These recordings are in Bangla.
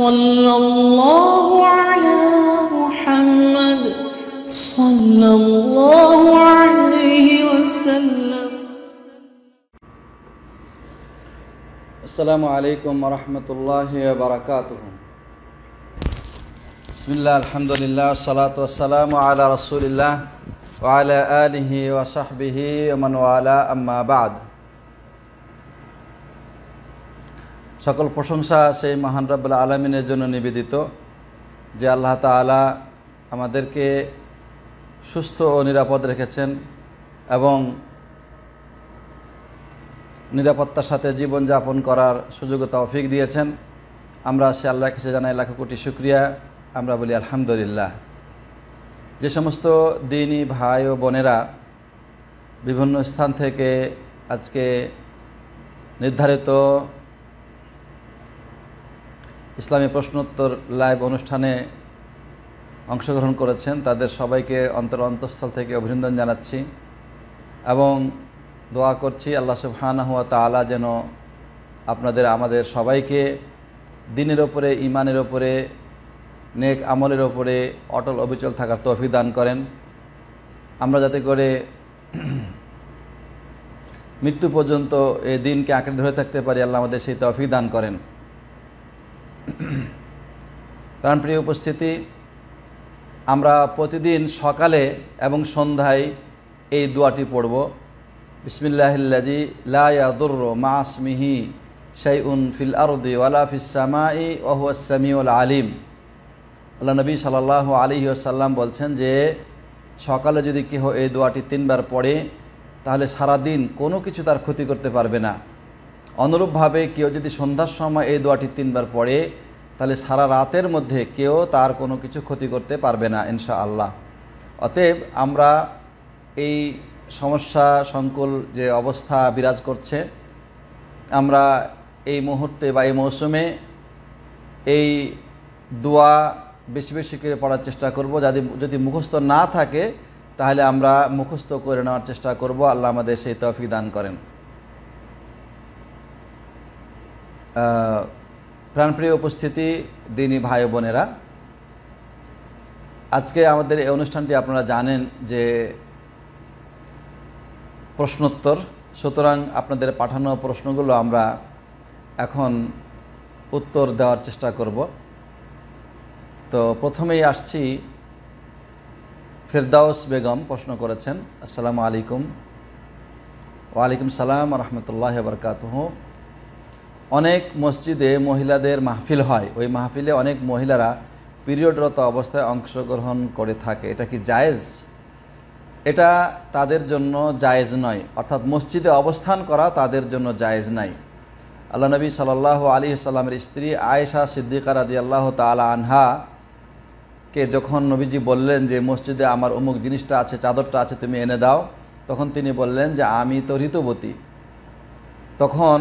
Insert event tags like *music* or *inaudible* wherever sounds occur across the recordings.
صلى الله على محمد صلى الله عليه وسلم السلام عليكم ورحمة الله وبركاته بسم الله الحمد لله والصلاة والسلام على رسول الله وعلى آله وصحبه ومن والاه أما بعد সকল প্রশংসা সেই মহান রব্বুল্লা আলমিনের জন্য নিবেদিত যে আল্লাহ তালা আমাদেরকে সুস্থ ও নিরাপদ রেখেছেন এবং নিরাপত্তার সাথে জীবনযাপন করার সুযোগ তৌফিক দিয়েছেন আমরা সে আল্লাহ কাছে জানাই লাখ কোটি শুক্রিয়া আমরা বলি আলহামদুলিল্লাহ যে সমস্ত দিনই ভাই ও বোনেরা বিভিন্ন স্থান থেকে আজকে নির্ধারিত ইসলামী প্রশ্নোত্তর লাইভ অনুষ্ঠানে অংশগ্রহণ করেছেন তাদের সবাইকে অন্তর অন্তঃস্থল থেকে অভিনন্দন জানাচ্ছি এবং দোয়া করছি আল্লাহ সুবহানা হুয়া তালা যেন আপনাদের আমাদের সবাইকে দিনের ওপরে ইমানের ওপরে নেক আমলের ওপরে অটল অবিচল থাকার তফি দান করেন আমরা যাতে করে মৃত্যু পর্যন্ত এই দিনকে আঁকড়ে ধরে থাকতে পারি আল্লাহ আমাদের সেই তৌফিক দান করেন প্রাণপ্রিয় *clears throat* প্রিয় উপস্থিতি আমরা প্রতিদিন সকালে এবং সন্ধ্যায় এই দোয়াটি পড়ব বিসমিল্লাহিল্লাজি লাদুর মাসমিহি সাই উন ফিল আরদি ওয়ালা ফিসামাই ওলা আলিম আল্লাহ নবী সাল্লাহ আলী আসাল্লাম বলছেন যে সকালে যদি কেহ এই দোয়াটি তিনবার পড়ে তাহলে সারাদিন কোনো কিছু তার ক্ষতি করতে পারবে না অনুরূপভাবে কেউ যদি সন্ধ্যার সময় এই দোয়াটি তিনবার পড়ে তাহলে সারা রাতের মধ্যে কেউ তার কোনো কিছু ক্ষতি করতে পারবে না ইনশা আল্লাহ অতএব আমরা এই সমস্যা সংকুল যে অবস্থা বিরাজ করছে আমরা এই মুহূর্তে বা এই মৌসুমে এই দোয়া বেশি বেশি করে পড়ার চেষ্টা করব যাদের যদি মুখস্থ না থাকে তাহলে আমরা মুখস্থ করে নেওয়ার চেষ্টা করব আল্লাহ আমাদের সেই তফিক দান করেন প্রাণপ্রিয় উপস্থিতি দিনই ভাই বোনেরা আজকে আমাদের এই অনুষ্ঠানটি আপনারা জানেন যে প্রশ্নোত্তর সুতরাং আপনাদের পাঠানো প্রশ্নগুলো আমরা এখন উত্তর দেওয়ার চেষ্টা করব তো প্রথমেই আসছি ফেরদাউস বেগম প্রশ্ন করেছেন আসসালামু আলাইকুম ওয়ালাইকুম সালাম রহমতুল্লাহ বরকাতহ অনেক মসজিদে মহিলাদের মাহফিল হয় ওই মাহফিলে অনেক মহিলারা পিরিয়ডরত অবস্থায় অংশগ্রহণ করে থাকে এটা কি জায়েজ এটা তাদের জন্য জায়েজ নয় অর্থাৎ মসজিদে অবস্থান করা তাদের জন্য জায়েজ নাই আল্লাহ নবী সাল্লাহ আলী সাল্লামের স্ত্রী আয়েশা সিদ্দিকা রাদি আল্লাহ তালা আনহা কে যখন নবীজি বললেন যে মসজিদে আমার অমুক জিনিসটা আছে চাদরটা আছে তুমি এনে দাও তখন তিনি বললেন যে আমি তো ঋতুবতী তখন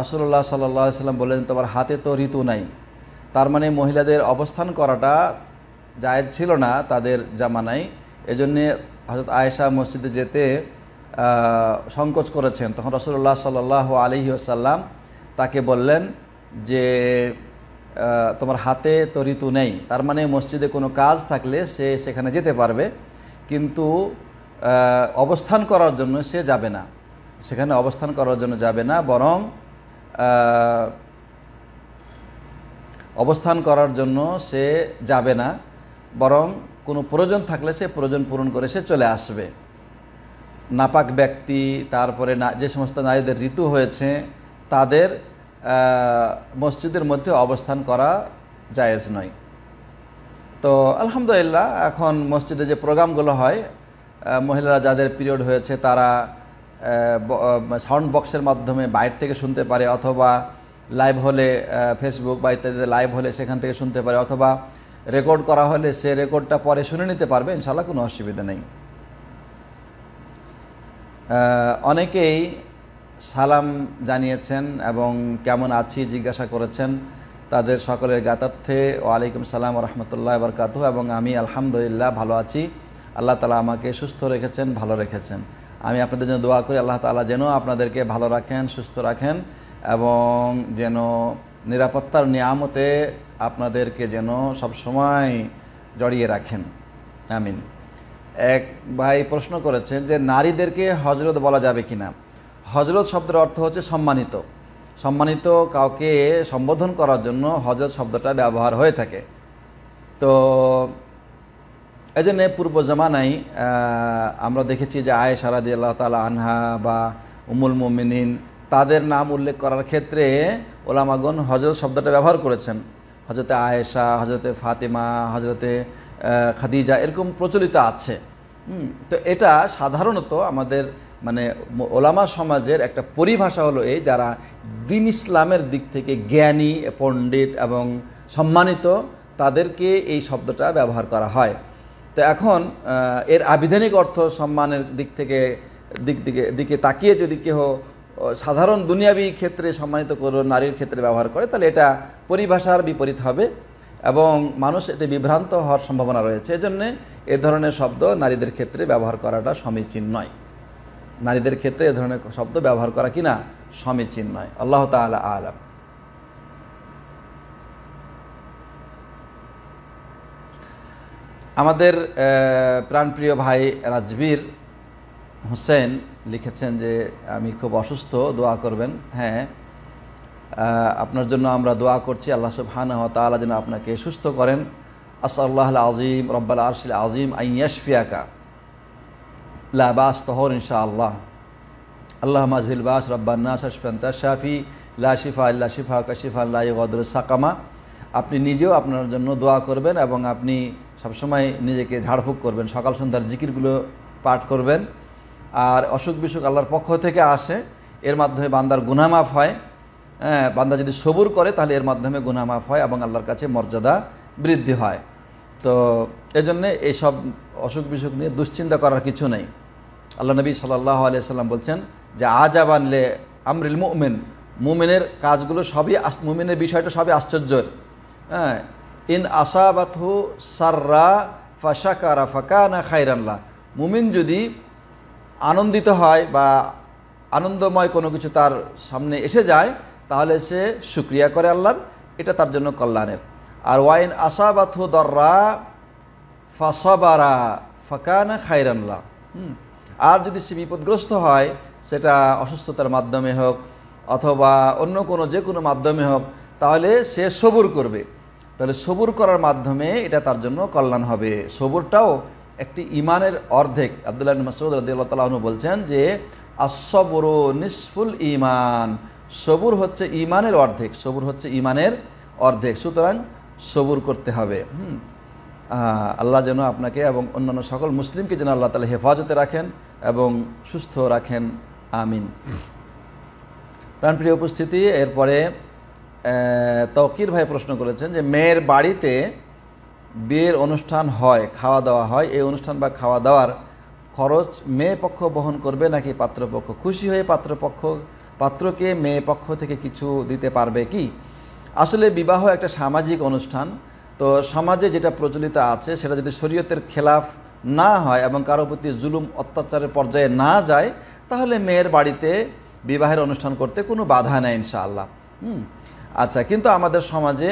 রাসুল্লাহ সাল্লাহ সাল্লাম বললেন তোমার হাতে তো ঋতু নাই তার মানে মহিলাদের অবস্থান করাটা জায়েজ ছিল না তাদের জামানায় এজন্যে হজরত আয়েশা মসজিদে যেতে সংকোচ করেছেন তখন রসুল্লাহ সাল্লাহ আলহি আসাল্লাম তাকে বললেন যে তোমার হাতে তো ঋতু নেই তার মানে মসজিদে কোনো কাজ থাকলে সে সেখানে যেতে পারবে কিন্তু অবস্থান করার জন্য সে যাবে না সেখানে অবস্থান করার জন্য যাবে না বরং অবস্থান করার জন্য সে যাবে না বরং কোনো প্রয়োজন থাকলে সে প্রয়োজন পূরণ করে সে চলে আসবে নাপাক ব্যক্তি তারপরে না যে সমস্ত নারীদের ঋতু হয়েছে তাদের মসজিদের মধ্যে অবস্থান করা জায়েজ নয় তো আলহামদুলিল্লাহ এখন মসজিদে যে প্রোগ্রামগুলো হয় মহিলারা যাদের পিরিয়ড হয়েছে তারা সাউন্ড বক্সের মাধ্যমে বাইরে থেকে শুনতে পারে অথবা লাইভ হলে ফেসবুক বা ইত্যাদিতে লাইভ হলে সেখান থেকে শুনতে পারে অথবা রেকর্ড করা হলে সে রেকর্ডটা পরে শুনে নিতে পারবে ইনশাল্লাহ কোনো অসুবিধা নেই অনেকেই সালাম জানিয়েছেন এবং কেমন আছি জিজ্ঞাসা করেছেন তাদের সকলের গাতার্থে ওয়ালাইকুম সালাম রহমতুল্লাহ কাতু এবং আমি আলহামদুলিল্লাহ ভালো আছি আল্লাহ তালা আমাকে সুস্থ রেখেছেন ভালো রেখেছেন আমি আপনাদের জন্য দোয়া করি আল্লাহ তালা যেন আপনাদেরকে ভালো রাখেন সুস্থ রাখেন এবং যেন নিরাপত্তার নিয়ামতে আপনাদেরকে যেন সবসময় জড়িয়ে রাখেন আমিন এক ভাই প্রশ্ন করেছেন যে নারীদেরকে হজরত বলা যাবে কি না হজরত শব্দের অর্থ হচ্ছে সম্মানিত সম্মানিত কাউকে সম্বোধন করার জন্য হজরত শব্দটা ব্যবহার হয়ে থাকে তো এই জন্য পূর্ব জমানায় আমরা দেখেছি যে আয় সারাদি আল্লাহ তালা আনহা বা উমুল মোমিনিন তাদের নাম উল্লেখ করার ক্ষেত্রে ওলামাগন হজরত শব্দটা ব্যবহার করেছেন হজরতে আয়েশা হজরতে ফাতেমা হজরতে খাদিজা এরকম প্রচলিত আছে তো এটা সাধারণত আমাদের মানে ওলামা সমাজের একটা পরিভাষা হলো এই যারা দিন ইসলামের দিক থেকে জ্ঞানী পণ্ডিত এবং সম্মানিত তাদেরকে এই শব্দটা ব্যবহার করা হয় তো এখন এর আবিধানিক অর্থ সম্মানের দিক থেকে দিক দিকে দিকে তাকিয়ে যদি কেহ সাধারণ দুনিয়াবী ক্ষেত্রে সম্মানিত করে নারীর ক্ষেত্রে ব্যবহার করে তাহলে এটা পরিভাষার বিপরীত হবে এবং মানুষ এতে বিভ্রান্ত হওয়ার সম্ভাবনা রয়েছে এজন্যে এ ধরনের শব্দ নারীদের ক্ষেত্রে ব্যবহার করাটা সমীচীন নয় নারীদের ক্ষেত্রে এ ধরনের শব্দ ব্যবহার করা কিনা সমীচীন নয় আল্লাহ তালা আলম আমাদের প্রাণপ্রিয় ভাই রাজবীর হোসেন লিখেছেন যে আমি খুব অসুস্থ দোয়া করবেন হ্যাঁ আপনার জন্য আমরা দোয়া করছি আল্লাহ হান তালা যেন আপনাকে সুস্থ করেন আসল্লাহ আজিম রব্বাল আরশিল আজিম আইয়াশফিয়াকা লাবাস তহর ইনশা আল্লাহ আল্লাহ মাজবিল বাস রব্বান্না শাসফান্তা শাফি লা শিফা আল্লাহ শিফা কাশিফা আল্লাহ সাকামা আপনি নিজেও আপনার জন্য দোয়া করবেন এবং আপনি সবসময় নিজেকে ঝাড়ফুঁক করবেন সকাল সন্ধ্যার জিকিরগুলো পাঠ করবেন আর অসুখ বিসুখ আল্লাহর পক্ষ থেকে আসে এর মাধ্যমে বান্দার গুনামাফ হয় হ্যাঁ বান্দা যদি সবুর করে তাহলে এর মাধ্যমে গুনামাফ হয় এবং আল্লাহর কাছে মর্যাদা বৃদ্ধি হয় তো এজন্যে এইসব অসুখ বিসুখ নিয়ে দুশ্চিন্তা করার কিছু নেই আল্লাহ নবী সাল্লাহ আলিয়াল্লাম বলছেন যে আজ আবানলে আমরিল মুমেন মুমেনের কাজগুলো সবই মুমেনের বিষয়টা সবই আশ্চর্যের হ্যাঁ ইন আসাবাথু সাররা ফাশাকারা ফাকানা খাইরাল্লাহ মুমিন যদি আনন্দিত হয় বা আনন্দময় কোনো কিছু তার সামনে এসে যায় তাহলে সে সুক্রিয়া করে আল্লাহর এটা তার জন্য কল্যাণের আর ওয়াইন আসাবাথু দররা ফাসাবারা ফাকানা খাইরাল্লাহ হুম আর যদি সে বিপদগ্রস্ত হয় সেটা অসুস্থতার মাধ্যমে হোক অথবা অন্য কোনো যে কোনো মাধ্যমে হোক তাহলে সে সবুর করবে তাহলে সবুর করার মাধ্যমে এটা তার জন্য কল্যাণ হবে সবুরটাও একটি ইমানের অর্ধেক আবদুল্লাহ মাসুদ রদিয়াল্লাহ তালাহনু বলছেন যে আসবর নিষ্ফুল ইমান সবুর হচ্ছে ইমানের অর্ধেক সবুর হচ্ছে ইমানের অর্ধেক সুতরাং সবুর করতে হবে হুম আল্লাহ যেন আপনাকে এবং অন্যান্য সকল মুসলিমকে যেন আল্লাহ তালা হেফাজতে রাখেন এবং সুস্থ রাখেন আমিন প্রাণপ্রিয় উপস্থিতি এরপরে তৌকির ভাই প্রশ্ন করেছেন যে মেয়ের বাড়িতে বিয়ের অনুষ্ঠান হয় খাওয়া দাওয়া হয় এই অনুষ্ঠান বা খাওয়া দাওয়ার খরচ মেয়ে পক্ষ বহন করবে নাকি পাত্রপক্ষ খুশি হয়ে পাত্রপক্ষ পাত্রকে মেয়ে পক্ষ থেকে কিছু দিতে পারবে কি আসলে বিবাহ একটা সামাজিক অনুষ্ঠান তো সমাজে যেটা প্রচলিত আছে সেটা যদি শরীয়তের খেলাফ না হয় এবং কারো প্রতি জুলুম অত্যাচারের পর্যায়ে না যায় তাহলে মেয়ের বাড়িতে বিবাহের অনুষ্ঠান করতে কোনো বাধা নেই ইনশাআল্লাহ হুম আচ্ছা কিন্তু আমাদের সমাজে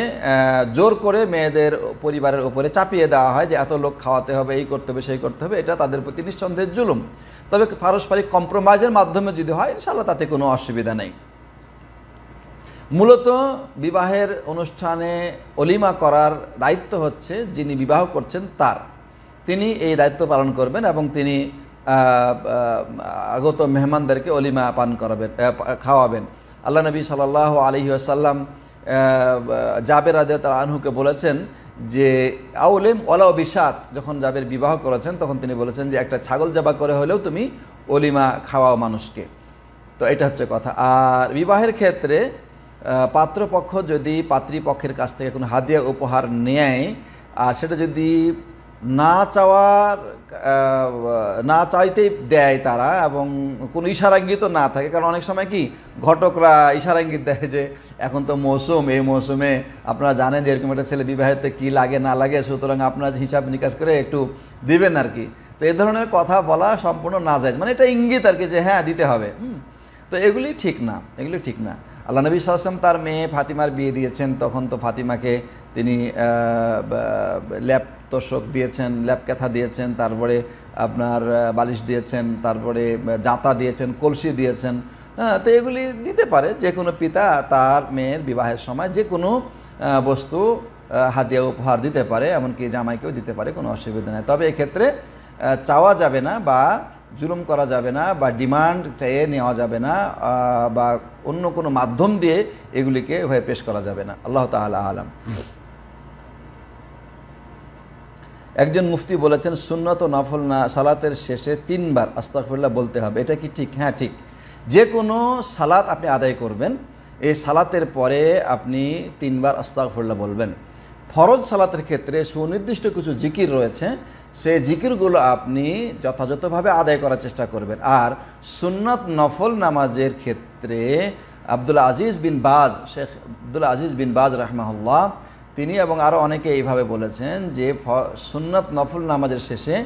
জোর করে মেয়েদের পরিবারের উপরে চাপিয়ে দেওয়া হয় যে এত লোক খাওয়াতে হবে এই করতে হবে সেই করতে হবে এটা তাদের প্রতি নিঃসন্দেহের জুলুম তবে পারস্পরিক কম্প্রোমাইজের মাধ্যমে যদি হয় ইনশাল্লাহ তাতে কোনো অসুবিধা নেই মূলত বিবাহের অনুষ্ঠানে অলিমা করার দায়িত্ব হচ্ছে যিনি বিবাহ করছেন তার তিনি এই দায়িত্ব পালন করবেন এবং তিনি আগত মেহমানদেরকে অলিমা পান করাবেন খাওয়াবেন আল্লাহ নবী সাল্লাহ আলহি আসাল্লাম জাবের আদাত আনহুকে বলেছেন যে আউলেম ওলা বিশাদ যখন জাবের বিবাহ করেছেন তখন তিনি বলেছেন যে একটা ছাগল জাবা করে হলেও তুমি অলিমা খাওয়াও মানুষকে তো এটা হচ্ছে কথা আর বিবাহের ক্ষেত্রে পাত্রপক্ষ যদি পাত্রীপক্ষের কাছ থেকে কোনো হাদিয়া উপহার নেয় আর সেটা যদি না চাওয়ার না চাইতেই দেয় তারা এবং কোনো ইশারাঙ্গিত না থাকে কারণ অনেক সময় কি ঘটকরা ইশারাঙ্গিত দেয় যে এখন তো মৌসুম এই মৌসুমে আপনারা জানেন যে এরকম একটা ছেলে বিবাহিত কি লাগে না লাগে সুতরাং আপনার হিসাব নিকাশ করে একটু দিবেন আর কি তো এ ধরনের কথা বলা সম্পূর্ণ না যায় মানে এটা ইঙ্গিত আর কি যে হ্যাঁ দিতে হবে তো এগুলি ঠিক না এগুলি ঠিক না আল্লাহ নবী সাল্লাম তার মেয়ে ফাতিমার বিয়ে দিয়েছেন তখন তো ফাতিমাকে তিনি ল্যাপ তোষক দিয়েছেন ল্যাপ ক্যাথা দিয়েছেন তারপরে আপনার বালিশ দিয়েছেন তারপরে জাতা দিয়েছেন কলসি দিয়েছেন হ্যাঁ তো এগুলি দিতে পারে যে কোনো পিতা তার মেয়ের বিবাহের সময় যে কোনো বস্তু হাতিয়া উপহার দিতে পারে এমনকি জামাইকেও দিতে পারে কোনো অসুবিধা নেই তবে এক্ষেত্রে চাওয়া যাবে না বা জুলুম করা যাবে না বা ডিমান্ড চেয়ে নেওয়া যাবে না বা অন্য কোনো মাধ্যম দিয়ে এগুলিকে হয়ে পেশ করা যাবে না আল্লাহ তাহলে আলাম একজন মুফতি বলেছেন সুন্নত নফল না সালাতের শেষে তিনবার আস্তাকফিল্লা বলতে হবে এটা কি ঠিক হ্যাঁ ঠিক যে কোনো সালাত আপনি আদায় করবেন এই সালাতের পরে আপনি তিনবার আস্তাকফিল্লা বলবেন ফরজ সালাতের ক্ষেত্রে সুনির্দিষ্ট কিছু জিকির রয়েছে সেই জিকিরগুলো আপনি যথাযথভাবে আদায় করার চেষ্টা করবেন আর সুন্নত নফল নামাজের ক্ষেত্রে আব্দুল আজিজ বিন বাজ শেখ আব্দুল আজিজ বিন বাজ রহমাহুল্লাহ তিনি এবং আরও অনেকে এইভাবে বলেছেন যে সুন্নাত নফল নামাজের শেষে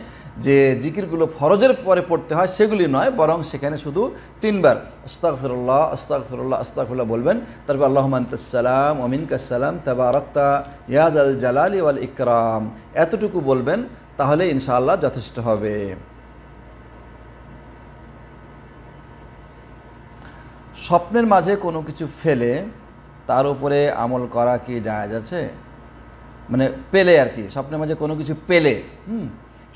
যে জিকিরগুলো ফরজের পরে পড়তে হয় সেগুলি নয় বরং সেখানে শুধু তিনবার আস্তাক ফিরুল্লাহ আস্তাক ফিরুল্লাহ ফুল্লাহ বলবেন তারপর আল্লাহমান্তালাম অমিন কাসালাম তাবা আরক্তা ইয়াজ আল জালালি ওয়াল ইকরাম এতটুকু বলবেন তাহলে ইনশাআল্লাহ যথেষ্ট হবে স্বপ্নের মাঝে কোনো কিছু ফেলে তার উপরে আমল করা কি যায় আছে মানে পেলে আর কি স্বপ্নের মাঝে কোনো কিছু পেলে হুম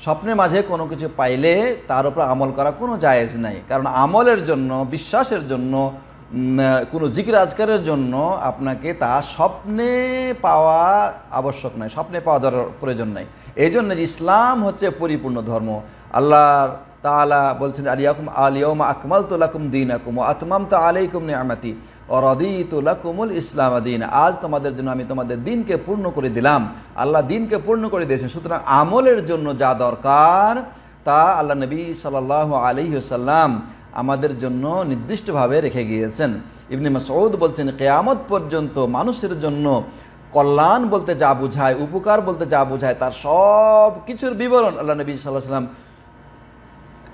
স্বপ্নের মাঝে কোনো কিছু পাইলে তার উপর আমল করা কোনো জায়েজ নাই কারণ আমলের জন্য বিশ্বাসের জন্য কোনো জিকির আজকারের জন্য আপনাকে তা স্বপ্নে পাওয়া আবশ্যক নয় স্বপ্নে পাওয়া দরকার প্রয়োজন নাই এই জন্য যে ইসলাম হচ্ছে পরিপূর্ণ ধর্ম আল্লাহর আলা বলছেন আলিয়াকুম আলিয়ম আকমাল তোলাকুম দিন আকুম আতমাম তো আলাইকুম নিয়ামাতি অরদিতুলাকুমুল ইসলাম দিন আজ তোমাদের জন্য আমি তোমাদের দিনকে পূর্ণ করে দিলাম আল্লাহ দিনকে পূর্ণ করে দিয়েছেন সুতরাং আমলের জন্য যা দরকার তা আল্লাহ নবী সাল আলিহসাল্লাম আমাদের জন্য নির্দিষ্টভাবে রেখে গিয়েছেন ইবনে মাসৌদ বলছেন কেয়ামত পর্যন্ত মানুষের জন্য কল্যাণ বলতে যা বোঝায় উপকার বলতে যা বোঝায় তার সব কিছুর বিবরণ আল্লাহ নবী সাল্লাহ সাল্লাম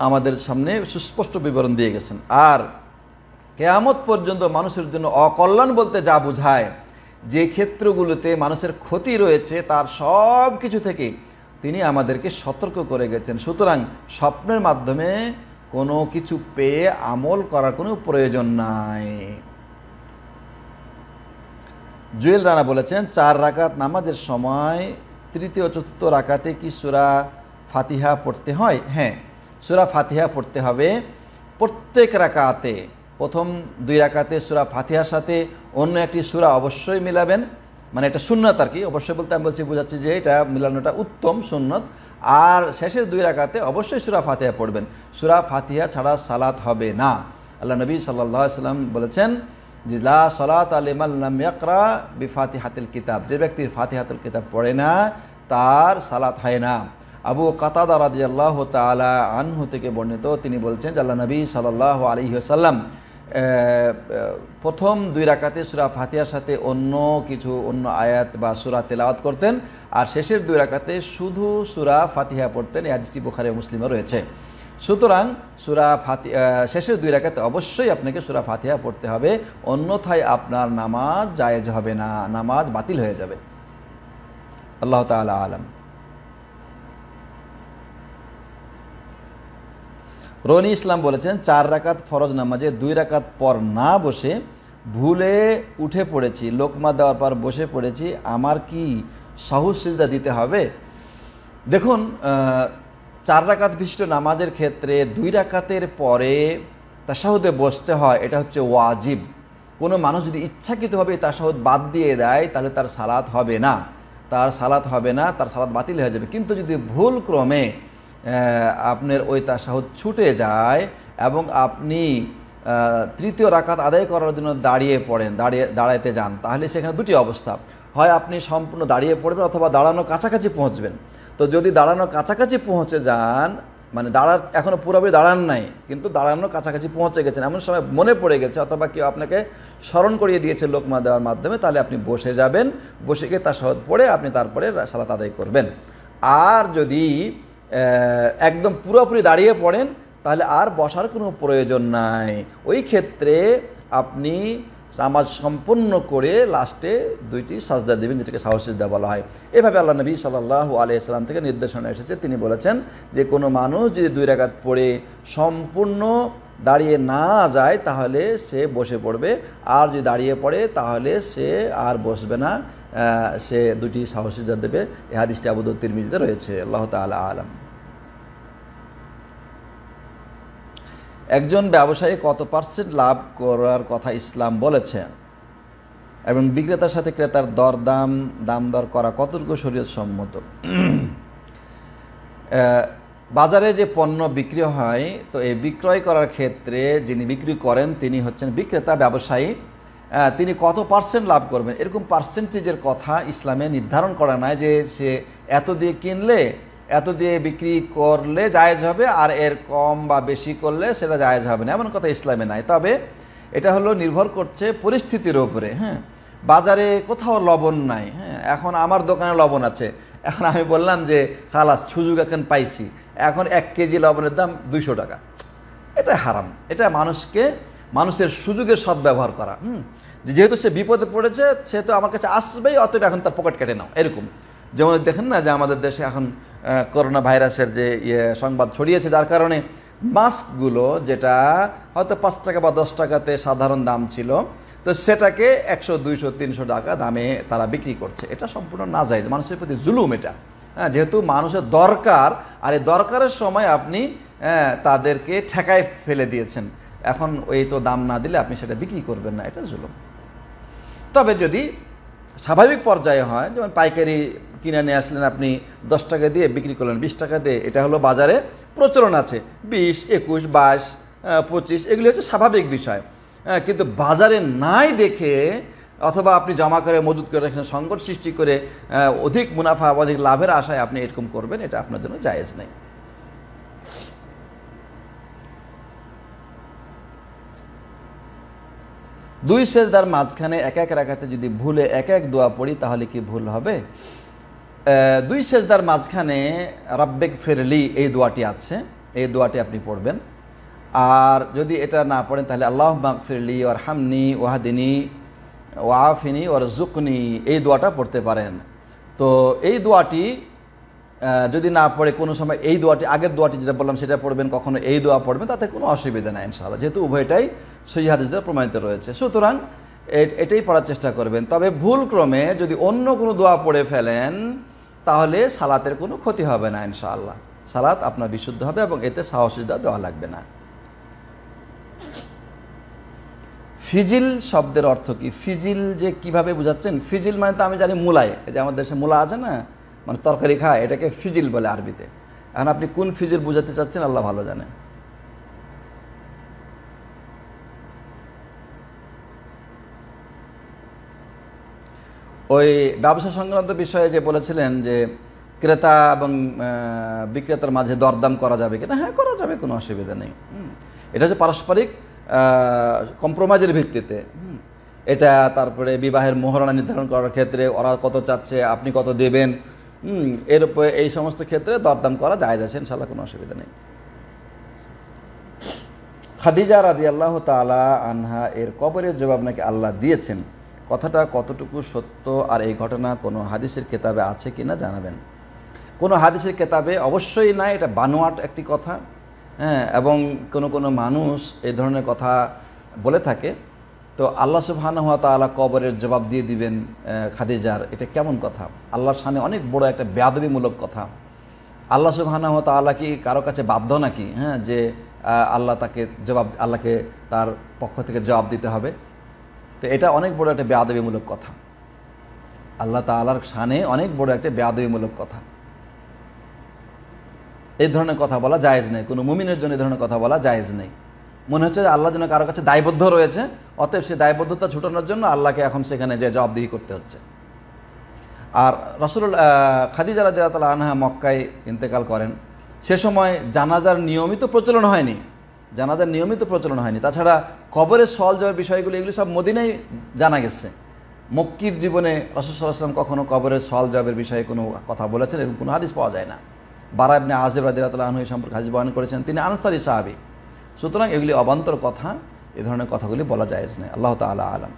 আমাদের সামনে সুস্পষ্ট বিবরণ দিয়ে গেছেন আর কেয়ামত পর্যন্ত মানুষের জন্য অকল্যাণ বলতে যা বোঝায় যে ক্ষেত্রগুলোতে মানুষের ক্ষতি রয়েছে তার সব কিছু থেকে তিনি আমাদেরকে সতর্ক করে গেছেন সুতরাং স্বপ্নের মাধ্যমে কোনো কিছু পেয়ে আমল করার কোনো প্রয়োজন নাই জুয়েল রানা বলেছেন চার রাকাত নামাজের সময় তৃতীয় চতুর্থ রাকাতে কি সুরা ফাতিহা পড়তে হয় হ্যাঁ সুরা ফাতিহা পড়তে হবে প্রত্যেক রাকাতে প্রথম দুই রাকাতে সুরা ফাতিহার সাথে অন্য একটি সুরা অবশ্যই মিলাবেন মানে এটা সুন্নত আর কি অবশ্যই বলতে আমি বলছি বোঝাচ্ছি যে এটা মিলানোটা উত্তম সুন্নত আর শেষের দুই রাকাতে অবশ্যই সুরা ফাতিহা পড়বেন সুরা ফাতিহা ছাড়া সালাত হবে না আল্লাহ নবী সাল্লাম বলেছেন যে লা সালাত আলিমাল্লাম ইয়াকরা বি ফাতিহাতুল কিতাব যে ব্যক্তি ফাতিহাতুল কিতাব পড়ে না তার সালাত হয় না আবু কাতাদা রাজি আল্লাহ তালা আনহু থেকে বর্ণিত তিনি বলছেন যে আল্লাহ নবী সাল্লাহ সাল্লাম প্রথম দুই রাকাতে সুরা ফাতিয়ার সাথে অন্য কিছু অন্য আয়াত বা সুরা তেলাওয়াত করতেন আর শেষের দুই রাকাতে শুধু সুরা ফাতিহা পড়তেন এই হাদিসটি বুখারে মুসলিমও রয়েছে সুতরাং সুরা ফাতি শেষের দুই রাকাতে অবশ্যই আপনাকে সুরা ফাতিহা পড়তে হবে অন্যথায় আপনার নামাজ জায়েজ হবে না নামাজ বাতিল হয়ে যাবে আল্লাহ তালা আলম রনি ইসলাম বলেছেন চার রাকাত ফরজ নামাজে দুই রাকাত পর না বসে ভুলে উঠে পড়েছি লোকমা দেওয়ার পর বসে পড়েছি আমার কি সাহস দিতে হবে দেখুন চার রাকাত বিশিষ্ট নামাজের ক্ষেত্রে দুই রাকাতের পরে তাসাহুদে বসতে হয় এটা হচ্ছে ওয়াজিব কোনো মানুষ যদি ইচ্ছাকৃতভাবে তাসাহুদ বাদ দিয়ে দেয় তাহলে তার সালাত হবে না তার সালাত হবে না তার সালাত বাতিল হয়ে যাবে কিন্তু যদি ভুল ক্রমে আপনার ওই তাসাহ ছুটে যায় এবং আপনি তৃতীয় রাকাত আদায় করার জন্য দাঁড়িয়ে পড়েন দাঁড়িয়ে দাঁড়াইতে যান তাহলে সেখানে দুটি অবস্থা হয় আপনি সম্পূর্ণ দাঁড়িয়ে পড়বেন অথবা দাঁড়ানো কাছাকাছি পৌঁছবেন তো যদি দাঁড়ানো কাছাকাছি পৌঁছে যান মানে দাঁড়ার এখনও পুরোপুরি দাঁড়ান নাই কিন্তু দাঁড়ানো কাছাকাছি পৌঁছে গেছেন এমন সময় মনে পড়ে গেছে অথবা কেউ আপনাকে স্মরণ করিয়ে দিয়েছে লোকমা দেওয়ার মাধ্যমে তাহলে আপনি বসে যাবেন বসে গিয়ে তার সহজ পড়ে আপনি তারপরে সালাত আদায় করবেন আর যদি একদম পুরোপুরি দাঁড়িয়ে পড়েন তাহলে আর বসার কোনো প্রয়োজন নাই ওই ক্ষেত্রে আপনি নামাজ সম্পন্ন করে লাস্টে দুইটি সাজদা দেবেন যেটাকে সাহসিদা বলা হয় এভাবে আল্লাহ নবী সাল্লাহ আলিয়াল্লাম থেকে নির্দেশনা এসেছে তিনি বলেছেন যে কোনো মানুষ যদি দুই রাকাত পড়ে সম্পূর্ণ দাঁড়িয়ে না যায় তাহলে সে বসে পড়বে আর যদি দাঁড়িয়ে পড়ে তাহলে সে আর বসবে না সে দুটি সাহসী যা দেবে এ হাদিসটি আবুদ তিরমিজিতে রয়েছে আল্লাহ তালা আলম একজন ব্যবসায়ী কত পার্সেন্ট লাভ করার কথা ইসলাম বলেছেন এবং বিক্রেতার সাথে ক্রেতার দরদাম দাম দর করা কতটুকু শরীর সম্মত বাজারে যে পণ্য বিক্রি হয় তো এই বিক্রয় করার ক্ষেত্রে যিনি বিক্রি করেন তিনি হচ্ছেন বিক্রেতা ব্যবসায়ী তিনি কত পার্সেন্ট লাভ করবেন এরকম পার্সেন্টেজের কথা ইসলামে নির্ধারণ করা নাই যে সে এত দিয়ে কিনলে এত দিয়ে বিক্রি করলে জায়েজ হবে আর এর কম বা বেশি করলে সেটা জায়েজ হবে না এমন কথা ইসলামে নাই তবে এটা হলো নির্ভর করছে পরিস্থিতির ওপরে হ্যাঁ বাজারে কোথাও লবণ নাই হ্যাঁ এখন আমার দোকানে লবণ আছে এখন আমি বললাম যে খালাস সুযোগ এখন পাইছি এখন এক কেজি লবণের দাম দুইশো টাকা এটা হারাম এটা মানুষকে মানুষের সুযোগের সদ্ব্যবহার করা হুম যেহেতু সে বিপদে পড়েছে সে তো আমার কাছে আসবেই অতএব এখন তার পকেট কেটে নাও এরকম যেমন দেখেন না যে আমাদের দেশে এখন করোনা ভাইরাসের যে ইয়ে সংবাদ ছড়িয়েছে যার কারণে মাস্কগুলো যেটা হয়তো পাঁচ টাকা বা দশ টাকাতে সাধারণ দাম ছিল তো সেটাকে একশো দুইশো তিনশো টাকা দামে তারা বিক্রি করছে এটা সম্পূর্ণ না যায় মানুষের প্রতি জুলুম এটা হ্যাঁ যেহেতু মানুষের দরকার আর এই দরকারের সময় আপনি তাদেরকে ঠেকায় ফেলে দিয়েছেন এখন ওই তো দাম না দিলে আপনি সেটা বিক্রি করবেন না এটা জুলুম তবে যদি স্বাভাবিক পর্যায়ে হয় যেমন পাইকারি কিনে নিয়ে আসলেন আপনি দশ টাকা দিয়ে বিক্রি করলেন বিশ টাকা দিয়ে এটা হলো বাজারে প্রচলন আছে বিশ একুশ বাইশ পঁচিশ এগুলি হচ্ছে স্বাভাবিক বিষয় কিন্তু বাজারে নাই দেখে অথবা আপনি জমা করে মজুত করে রাখেন সংকট সৃষ্টি করে অধিক মুনাফা অধিক লাভের আশায় আপনি এরকম করবেন এটা আপনার জন্য জায়েজ নেই দুই সেজদার মাঝখানে এক এক রাখাতে যদি ভুলে এক এক দোয়া পড়ি তাহলে কি ভুল হবে দুই সেজদার মাঝখানে রাব্বেক ফেরলি এই দোয়াটি আছে এই দোয়াটি আপনি পড়বেন আর যদি এটা না পড়েন তাহলে আল্লাহ মাক ফিরলি ওর হামনি ওয়াহাদিনী ওয়াফিনি ওর জুকনি এই দোয়াটা পড়তে পারেন তো এই দোয়াটি যদি না পড়ে কোনো সময় এই দোয়াটি আগের দোয়াটি যেটা বললাম সেটা পড়বেন কখনো এই দোয়া পড়বেন তাতে কোনো অসুবিধা নাই ইনশাআল্লাহ যেহেতু উভয়টাই সহি হাদিসদের প্রমাণিত রয়েছে সুতরাং এটাই পড়ার চেষ্টা করবেন তবে ভুল ক্রমে যদি অন্য কোনো দোয়া পড়ে ফেলেন তাহলে সালাতের কোনো ক্ষতি হবে না ইনশাআল্লাহ সালাত আপনার বিশুদ্ধ হবে এবং এতে সাহসিদা দেওয়া লাগবে না ফিজিল শব্দের অর্থ কি ফিজিল যে কিভাবে বুঝাচ্ছেন ফিজিল মানে তো আমি জানি মূলায় যে আমাদের দেশে মূলা আছে না মানে তরকারি খায় এটাকে ফিজিল বলে আরবিতে এখন আপনি কোন ফিজিল বুঝাতে চাচ্ছেন আল্লাহ ভালো জানে ওই ব্যবসা সংক্রান্ত বিষয়ে যে বলেছিলেন যে ক্রেতা এবং বিক্রেতার মাঝে দরদাম করা যাবে কিনা হ্যাঁ করা যাবে কোনো অসুবিধা নেই এটা হচ্ছে পারস্পরিক কম্প্রোমাইজের ভিত্তিতে এটা তারপরে বিবাহের মোহরানা নির্ধারণ করার ক্ষেত্রে ওরা কত চাচ্ছে আপনি কত দেবেন এর উপরে এই সমস্ত ক্ষেত্রে দরদাম করা যায় যাচ্ছে ইনশাল্লাহ কোনো অসুবিধা নেই খাদিজা রাজি আল্লাহ তালা আনহা এর কবরের জবাব নাকি আল্লাহ দিয়েছেন কথাটা কতটুকু সত্য আর এই ঘটনা কোনো হাদিসের কেতাবে আছে কি না জানাবেন কোনো হাদিসের কেতাবে অবশ্যই না এটা বানোয়াট একটি কথা হ্যাঁ এবং কোনো কোনো মানুষ এই ধরনের কথা বলে থাকে তো আল্লাহ সুফহান হাত আল্লাহ কবরের জবাব দিয়ে দিবেন খাদিজার এটা কেমন কথা আল্লাহর সামনে অনেক বড় একটা ব্যাদবিমূলক কথা আল্লাহ সুবহান হাত আল্লাহ কি কারো কাছে বাধ্য নাকি হ্যাঁ যে আল্লাহ তাকে জবাব আল্লাহকে তার পক্ষ থেকে জবাব দিতে হবে তো এটা অনেক বড় একটা বেয়াদবিমূলক কথা আল্লাহ তালার সানে অনেক বড় একটা বেয়াদবিমূলক কথা এই ধরনের কথা বলা জায়েজ নেই কোনো মুমিনের জন্য এই ধরনের কথা বলা জায়েজ নেই মনে হচ্ছে যে আল্লাহ যেন কারো কাছে দায়বদ্ধ রয়েছে অতএব সে দায়বদ্ধতা ছুটানোর জন্য আল্লাহকে এখন সেখানে যে জবাবদিহি করতে হচ্ছে আর রসল খাদিজা রাজিয়া তালা আনহা মক্কায় ইন্তেকাল করেন সে সময় জানাজার নিয়মিত প্রচলন হয়নি জানাজার নিয়মিত প্রচলন হয়নি তাছাড়া কবরের সল যাওয়ার বিষয়গুলো এগুলি সব মদিনাই জানা গেছে মক্কির জীবনে রসুলাম কখনো কবরের সল জবের বিষয়ে কোনো কথা বলেছেন এবং কোনো হাদিস পাওয়া যায় না বারা ইবনে আজিব রাদিরাতুল্লাহ এই সম্পর্কে হাদিস বহন করেছেন তিনি আনসারি সাহাবি সুতরাং এগুলি অবান্তর কথা এ ধরনের কথাগুলি বলা যায় না আল্লাহ তালা আলম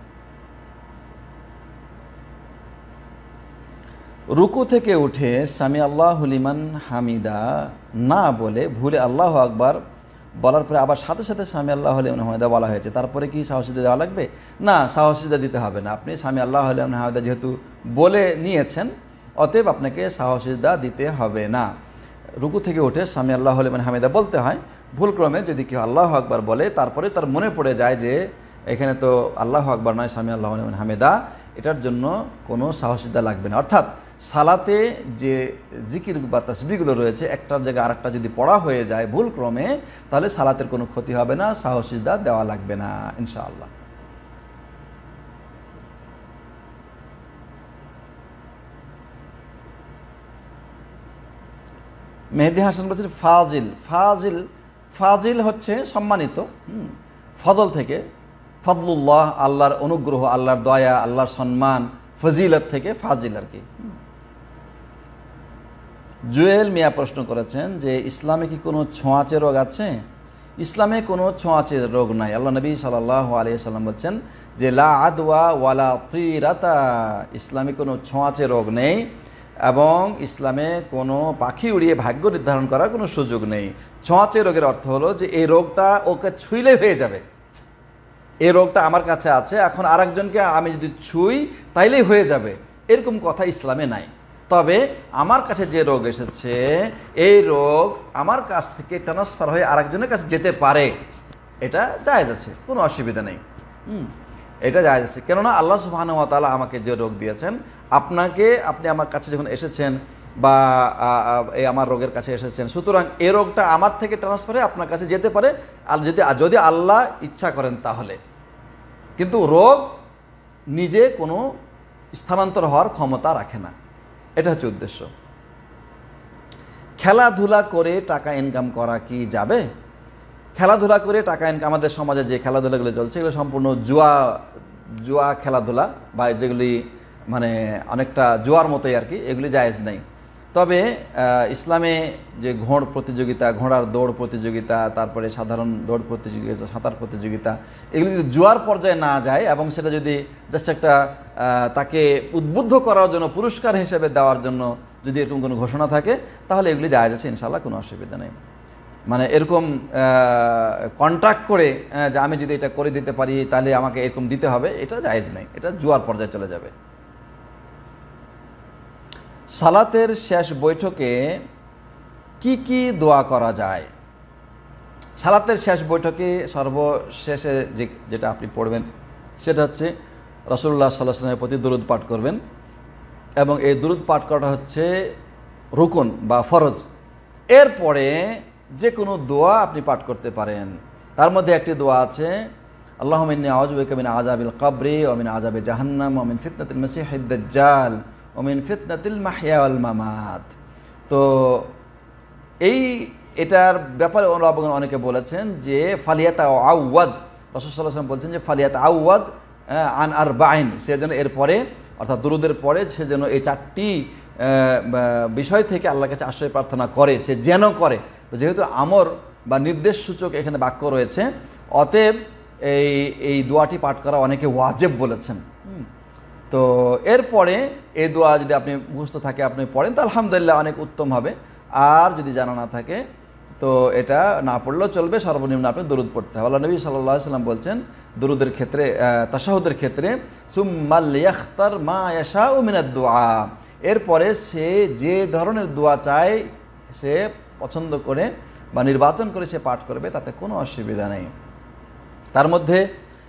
রুকু থেকে উঠে স্বামী আল্লাহ লিমান হামিদা না বলে ভুলে আল্লাহ আকবার বলার পরে আবার সাথে সাথে স্বামী আল্লাহ আলিয়ান হামেদা বলা হয়েছে তারপরে কি সাহসিদা দেওয়া লাগবে না সাহসিদা দিতে হবে না আপনি স্বামী আল্লাহ আলিয়ান হামেদা যেহেতু বলে নিয়েছেন অতএব আপনাকে সাহসিদা দিতে হবে না রুকু থেকে উঠে স্বামী আল্লাহ আলিমান হামিদা বলতে হয় ভুলক্রমে যদি কেউ আল্লাহ আকবার বলে তারপরে তার মনে পড়ে যায় যে এখানে তো আল্লাহ আকবার নয় স্বামী আল্লাহ আলিমান হামিদা এটার জন্য কোনো সাহসিদা লাগবে না অর্থাৎ সালাতে যে জিকির বা তসবিগুলো রয়েছে একটার জায়গায় আরেকটা যদি পড়া হয়ে যায় ভুল ক্রমে তাহলে সালাতের কোনো ক্ষতি হবে না সাহসিদা দেওয়া লাগবে না ইনশাআল্লাহ মেহেদি হাসান বলছেন ফাজিল ফাজিল ফাজিল হচ্ছে সম্মানিত ফদল থেকে ফদলুল্লাহ আল্লাহর অনুগ্রহ আল্লাহর দয়া আল্লাহর সম্মান ফজিলত থেকে ফাজিল আর কি জুয়েল মিয়া প্রশ্ন করেছেন যে ইসলামে কি কোনো ছোঁয়াচে রোগ আছে ইসলামে কোনো ছোঁয়াচে রোগ নাই আল্লাহ নবী সাল্লাহ আলিয়াল্লাম বলছেন যে লা আদওয়া ওয়ালা তিরাতা ইসলামে কোনো ছোঁয়াচে রোগ নেই এবং ইসলামে কোনো পাখি উড়িয়ে ভাগ্য নির্ধারণ করার কোনো সুযোগ নেই ছোঁয়াচে রোগের অর্থ হলো যে এই রোগটা ওকে ছুইলে হয়ে যাবে এই রোগটা আমার কাছে আছে এখন আরেকজনকে আমি যদি ছুঁই তাইলেই হয়ে যাবে এরকম কথা ইসলামে নাই তবে আমার কাছে যে রোগ এসেছে এই রোগ আমার কাছ থেকে ট্রান্সফার হয়ে আরেকজনের কাছে যেতে পারে এটা যায় আছে কোনো অসুবিধা নেই হুম এটা যায় আছে কেননা আল্লাহ সুবাহানুয়াতালা আমাকে যে রোগ দিয়েছেন আপনাকে আপনি আমার কাছে যখন এসেছেন বা এই আমার রোগের কাছে এসেছেন সুতরাং এ রোগটা আমার থেকে ট্রান্সফার হয়ে আপনার কাছে যেতে পারে আর যদি যদি আল্লাহ ইচ্ছা করেন তাহলে কিন্তু রোগ নিজে কোনো স্থানান্তর হওয়ার ক্ষমতা রাখে না এটা হচ্ছে উদ্দেশ্য খেলাধুলা করে টাকা ইনকাম করা কি যাবে খেলাধুলা করে টাকা ইনকাম আমাদের সমাজে যে খেলাধুলাগুলো চলছে এগুলো সম্পূর্ণ জুয়া জুয়া খেলাধুলা বা যেগুলি মানে অনেকটা জুয়ার মতোই আর কি এগুলি জায়েজ নেই তবে ইসলামে যে ঘোড় প্রতিযোগিতা ঘোড়ার দৌড় প্রতিযোগিতা তারপরে সাধারণ দৌড় প্রতিযোগিতা সাঁতার প্রতিযোগিতা এগুলি যদি জুয়ার পর্যায়ে না যায় এবং সেটা যদি জাস্ট একটা তাকে উদ্বুদ্ধ করার জন্য পুরস্কার হিসেবে দেওয়ার জন্য যদি এরকম কোনো ঘোষণা থাকে তাহলে এগুলি যায় যাচ্ছে ইনশাল্লাহ কোনো অসুবিধা নেই মানে এরকম কন্ট্রাক্ট করে যে আমি যদি এটা করে দিতে পারি তাহলে আমাকে এরকম দিতে হবে এটা জায়েজ নেই এটা জুয়ার পর্যায়ে চলে যাবে সালাতের শেষ বৈঠকে কি কি দোয়া করা যায় সালাতের শেষ বৈঠকে সর্বশেষে যে যেটা আপনি পড়বেন সেটা হচ্ছে রসুল্লাহ সাল্লাহামের প্রতি দুরুদ পাঠ করবেন এবং এই দুরুদ পাঠ করাটা হচ্ছে রুকুন বা ফরজ এরপরে যে কোনো দোয়া আপনি পাঠ করতে পারেন তার মধ্যে একটি দোয়া আছে আল্লাহ মিন আজবিক মিন আজাবিল কাবরি অমিন আজাবে জাহান্নাম অমিন ফিতনাতিল জাল ওমিন ফিতনাতিল মাহিয়াল মামাত তো এই এটার ব্যাপারে অনুরাবগণ অনেকে বলেছেন যে ফালিয়াত আউওয়াজ রসদাম বলছেন যে ফালিয়াত আউওয়াজ আন আর বাইন সে যেন এরপরে অর্থাৎ দুরুদের পরে সে যেন এই চারটি বিষয় থেকে আল্লাহর কাছে আশ্রয় প্রার্থনা করে সে যেন করে যেহেতু আমর বা নির্দেশ সূচক এখানে বাক্য রয়েছে অতএব এই এই দোয়াটি পাঠ করা অনেকে ওয়াজেব বলেছেন তো এরপরে এ দোয়া যদি আপনি মুখস্থ থাকে আপনি পড়েন তো আলহামদুলিল্লাহ অনেক উত্তম হবে আর যদি জানা না থাকে তো এটা না পড়লেও চলবে সর্বনিম্ন আপনি দরুদ পড়তে হবে আল্লাহ নবী সাল্লাহ সাল্লাম বলছেন দরুদের ক্ষেত্রে তাসাহুদের ক্ষেত্রে সুম্মাল্লিয়াখতার মা ও মিনার দোয়া এরপরে সে যে ধরনের দোয়া চায় সে পছন্দ করে বা নির্বাচন করে সে পাঠ করবে তাতে কোনো অসুবিধা নেই তার মধ্যে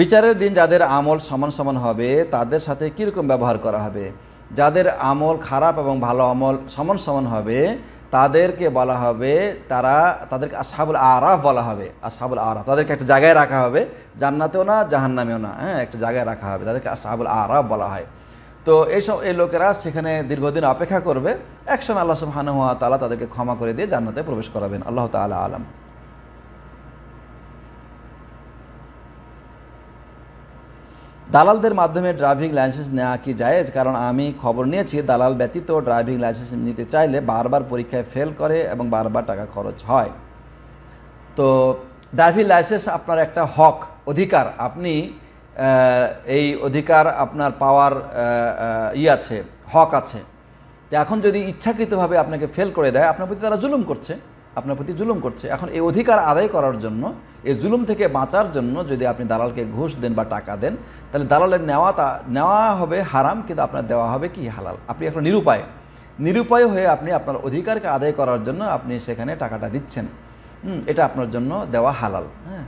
বিচারের দিন যাদের আমল সমান সমান হবে তাদের সাথে কীরকম ব্যবহার করা হবে যাদের আমল খারাপ এবং ভালো আমল সমান সমান হবে তাদেরকে বলা হবে তারা তাদেরকে আসাবুল আরাফ বলা হবে আসাবুল আরাফ তাদেরকে একটা জায়গায় রাখা হবে জান্নাতেও না জাহান্নামেও না হ্যাঁ একটা জায়গায় রাখা হবে তাদেরকে আসাবুল আরাফ বলা হয় তো এইসব এই লোকেরা সেখানে দীর্ঘদিন অপেক্ষা করবে একসময় আল্লাহ সব হানুয়া তালা তাদেরকে ক্ষমা করে দিয়ে জান্নাতে প্রবেশ করাবেন আল্লাহ তালা আলম দালালদের মাধ্যমে ড্রাইভিং লাইসেন্স নেওয়া কি যায় কারণ আমি খবর নিয়েছি দালাল ব্যতীত ড্রাইভিং লাইসেন্স নিতে চাইলে বারবার পরীক্ষায় ফেল করে এবং বারবার টাকা খরচ হয় তো ড্রাইভিং লাইসেন্স আপনার একটা হক অধিকার আপনি এই অধিকার আপনার পাওয়ার ই আছে হক আছে এখন যদি ইচ্ছাকৃতভাবে আপনাকে ফেল করে দেয় আপনার প্রতি তারা জুলুম করছে আপনার প্রতি জুলুম করছে এখন এই অধিকার আদায় করার জন্য এই জুলুম থেকে বাঁচার জন্য যদি আপনি দালালকে ঘুষ দেন বা টাকা দেন তাহলে দালালের নেওয়া তা নেওয়া হবে হারাম কিন্তু আপনার দেওয়া হবে কি হালাল আপনি এখন নিরুপায় নিরুপায় হয়ে আপনি আপনার অধিকারকে আদায় করার জন্য আপনি সেখানে টাকাটা দিচ্ছেন এটা আপনার জন্য দেওয়া হালাল হ্যাঁ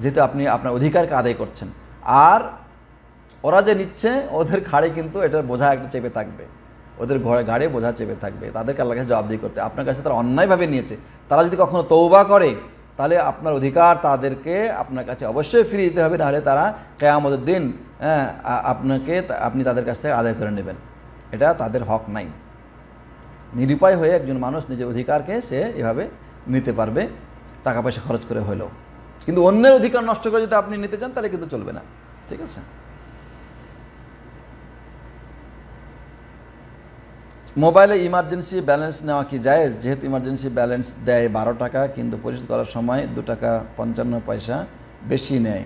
যেহেতু আপনি আপনার অধিকারকে আদায় করছেন আর ওরা যে নিচ্ছে ওদের খাড়ে কিন্তু এটার বোঝা একটা চেপে থাকবে ওদের ঘরে ঘাড়ে বোঝা চেপে থাকবে তাদেরকে আল্লাহ কাছে জবাবদি করতে আপনার কাছে তারা অন্যায়ভাবে নিয়েছে তারা যদি কখনো তৌবা করে তাহলে আপনার অধিকার তাদেরকে আপনার কাছে অবশ্যই ফিরিয়ে দিতে হবে নাহলে তারা কেয়ামতের দিন হ্যাঁ, আপনাকে আপনি তাদের কাছ থেকে আদায় করে নেবেন এটা তাদের হক নাই নিরুপায় হয়ে একজন মানুষ নিজের অধিকারকে সে এভাবে নিতে পারবে টাকা পয়সা খরচ করে হলেও কিন্তু অন্যের অধিকার নষ্ট করে যদি আপনি নিতে চান তাহলে কিন্তু চলবে না ঠিক আছে মোবাইলে ইমার্জেন্সি ব্যালেন্স নেওয়া কি জায়েজ যেহেতু ইমার্জেন্সি ব্যালেন্স দেয় বারো টাকা কিন্তু পরিশোধ করার সময় দু টাকা পঞ্চান্ন পয়সা বেশি নেয়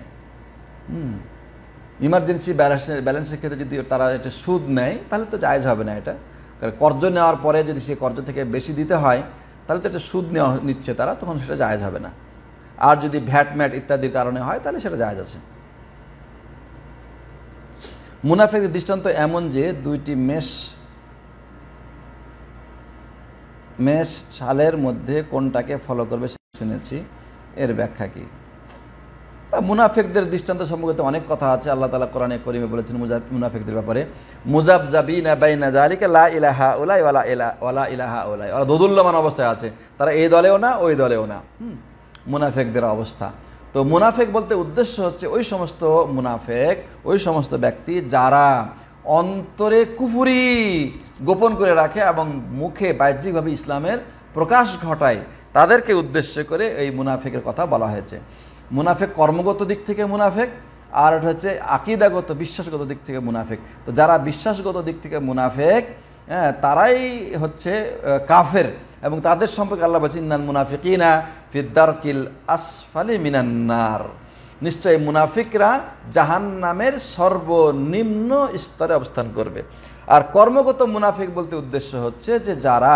ইমার্জেন্সি ব্যালেন্সের ব্যালেন্সের ক্ষেত্রে যদি তারা এটা সুদ নেয় তাহলে তো জায়জ হবে না এটা কারণ কর্জ নেওয়ার পরে যদি সে কর্জ থেকে বেশি দিতে হয় তাহলে তো এটা সুদ নেওয়া নিচ্ছে তারা তখন সেটা জায়জ হবে না আর যদি ভ্যাট ম্যাট ইত্যাদির কারণে হয় তাহলে সেটা জায়জ আছে মুনাফেদের দৃষ্টান্ত এমন যে দুইটি মেষ মেষ সালের মধ্যে কোনটাকে ফলো করবে শুনেছি এর ব্যাখ্যা কি মুনাফেকদের দৃষ্টান্ত সম্পর্কে অনেক কথা আছে আল্লাহ তালা কোরআনে করিমে বলেছেন মুজাব মুনাফেকদের ব্যাপারে মুজাব জাবি না বাই না জালিকে লা ইলাহা ওলাই ওলা ইলা ওলা ইলাহা ওলাই ওরা দোদুল্যমান অবস্থায় আছে তারা এই দলেও না ওই দলেও না মুনাফেকদের অবস্থা তো মুনাফেক বলতে উদ্দেশ্য হচ্ছে ওই সমস্ত মুনাফেক ওই সমস্ত ব্যক্তি যারা অন্তরে কুফুরি গোপন করে রাখে এবং মুখে বাহ্যিকভাবে ইসলামের প্রকাশ ঘটায় তাদেরকে উদ্দেশ্য করে এই মুনাফেকের কথা বলা হয়েছে মুনাফেক কর্মগত দিক থেকে মুনাফেক আর এটা হচ্ছে আকিদাগত বিশ্বাসগত দিক থেকে মুনাফেক তো যারা বিশ্বাসগত দিক থেকে মুনাফেক হ্যাঁ তারাই হচ্ছে কাফের এবং তাদের সম্পর্কে আল্লাহ বলছে ইন্নান মুনাফিক ইনা ফিদ্দার কিল আসফালি মিনান্নার নিশ্চয়ই মুনাফিকরা জাহান নামের সর্বনিম্ন স্তরে অবস্থান করবে আর কর্মগত মুনাফিক বলতে উদ্দেশ্য হচ্ছে যে যারা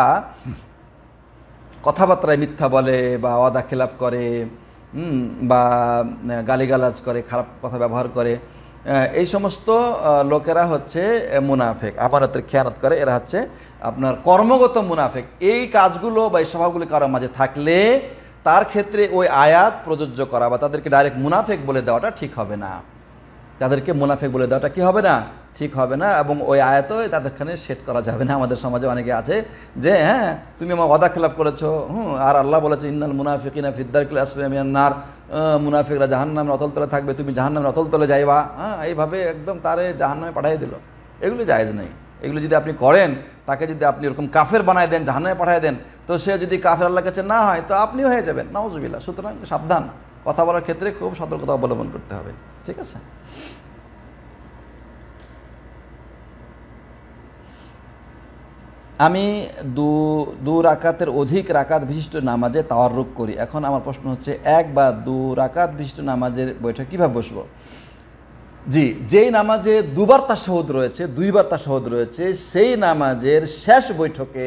কথাবার্তায় মিথ্যা বলে বা অদা খেলাপ করে বা গালিগালাজ করে খারাপ কথা ব্যবহার করে এই সমস্ত লোকেরা হচ্ছে মুনাফেক আমানতের খেয়ানত করে এরা হচ্ছে আপনার কর্মগত মুনাফেক এই কাজগুলো বা এই স্বভাবগুলি কারোর মাঝে থাকলে তার ক্ষেত্রে ওই আয়াত প্রযোজ্য করা বা তাদেরকে ডাইরেক্ট মুনাফেক বলে দেওয়াটা ঠিক হবে না তাদেরকে মুনাফেক বলে দেওয়াটা কি হবে না ঠিক হবে না এবং ওই আয়াতও তাদেরখানে সেট করা যাবে না আমাদের সমাজে অনেকে আছে যে হ্যাঁ তুমি আমার অদা খেলাপ করেছো হুম আর আল্লাহ বলেছে ইন্নাল মুনাফিকিনা ফিদ্দার ক্লাসমিয়ান নার মুনাফিকরা জাহান নামে অতলতলে থাকবে তুমি জাহান নামে অতলতলে যাইবা হ্যাঁ এইভাবে একদম তারে জাহান নামে পাঠাই দিল এগুলো জায়জ নেই এগুলো যদি আপনি করেন তাকে যদি আপনি এরকম কাফের বানায় দেন জাহান্নামে পাঠায় দেন তো সে যদি কাফের আল্লাহর কাছে না হয় তো আপনিও হয়ে যাবেন নওয়াজবিল্লা সুতরাং সাবধান কথা বলার ক্ষেত্রে খুব সতর্কতা অবলম্বন করতে হবে ঠিক আছে আমি দু দু রাকাতের অধিক রাকাত বিশিষ্ট নামাজে তাওয়ারুক করি এখন আমার প্রশ্ন হচ্ছে এক বা দু রাকাত বিশিষ্ট নামাজের বৈঠক কীভাবে বসব জি যেই নামাজে দুবার সহদ রয়েছে দুইবার সহদ রয়েছে সেই নামাজের শেষ বৈঠকে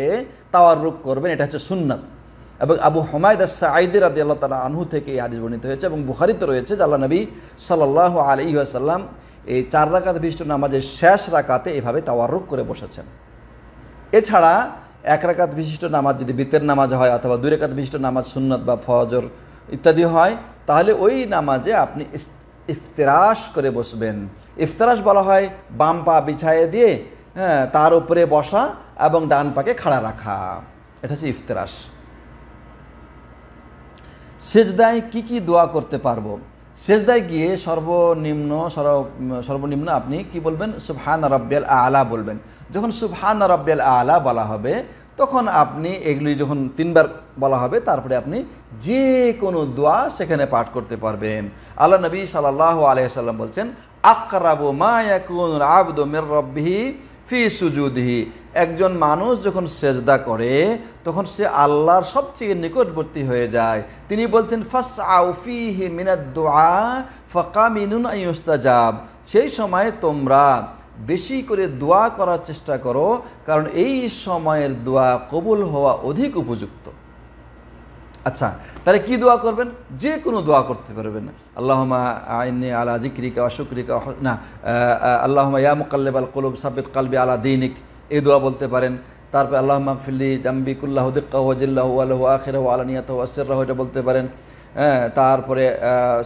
তাওয়ার রূপ করবেন এটা হচ্ছে সুন্নাত এবং আবু হমায়দ সাঈদের আদি আল্লাহ তালা আনহু থেকে এই হাদিস বর্ণিত হয়েছে এবং বুহারিতে রয়েছে যে আল্লাহ নবী সাল্লাহ আলী এই চার রাকাত বিশিষ্ট নামাজের শেষ রাকাতে এভাবে তাওয়ারুক করে বসেছেন এছাড়া এক রাকাত বিশিষ্ট নামাজ যদি বিতের নামাজ হয় অথবা দুই রাকাত বিশিষ্ট নামাজ সুন্নত বা ফজর ইত্যাদি হয় তাহলে ওই নামাজে আপনি ইফতেরাস করে বসবেন ইফতেরাস বলা হয় বাম পা বিছায়ে দিয়ে হ্যাঁ তার উপরে বসা এবং ডান পাকে খাড়া রাখা এটা হচ্ছে ইফতরাস সেজদায় কি কি দোয়া করতে পারবো সেজদায় গিয়ে সর্বনিম্ন সর্বনিম্ন আপনি কি বলবেন সুবহান রব্বিয়াল আলা বলবেন যখন সুবহান রব্বিয়াল আলা বলা হবে তখন আপনি এগুলি যখন তিনবার বলা হবে তারপরে আপনি যে কোনো দোয়া সেখানে পাঠ করতে পারবেন আল্লাহ নবী সাল্লাহ আলহাম বলছেন আকরাবো মায়াকুন আবদো মের রব্বিহি ফি সুজুদহি একজন মানুষ যখন সেজদা করে তখন সে আল্লাহর সবচেয়ে নিকটবর্তী হয়ে যায় তিনি বলছেন ফাস আউফি হে মিনাদ দোয়া ফকা মিনুন আইস্তাজাব সেই সময় তোমরা বেশি করে দোয়া করার চেষ্টা করো কারণ এই সময়ের দোয়া কবুল হওয়া অধিক উপযুক্ত আচ্ছা তাহলে কি দোয়া করবেন যে কোনো দোয়া করতে পারবেন আল্লাহমা আইনে আলা জিক্রিকা অসুক্রিকা না আল্লাহমা ইয়া আল কলুব সাবিত কালবি আলা দিনিক এই দোয়া বলতে পারেন তারপর আল্লাহ মাহফিল্লি জাম্বিকুল্লাহ দিক্কাহ জিল্লাহ আলহ আখিরাহ আলানিয়াত আসিরাহ এটা বলতে পারেন হ্যাঁ তারপরে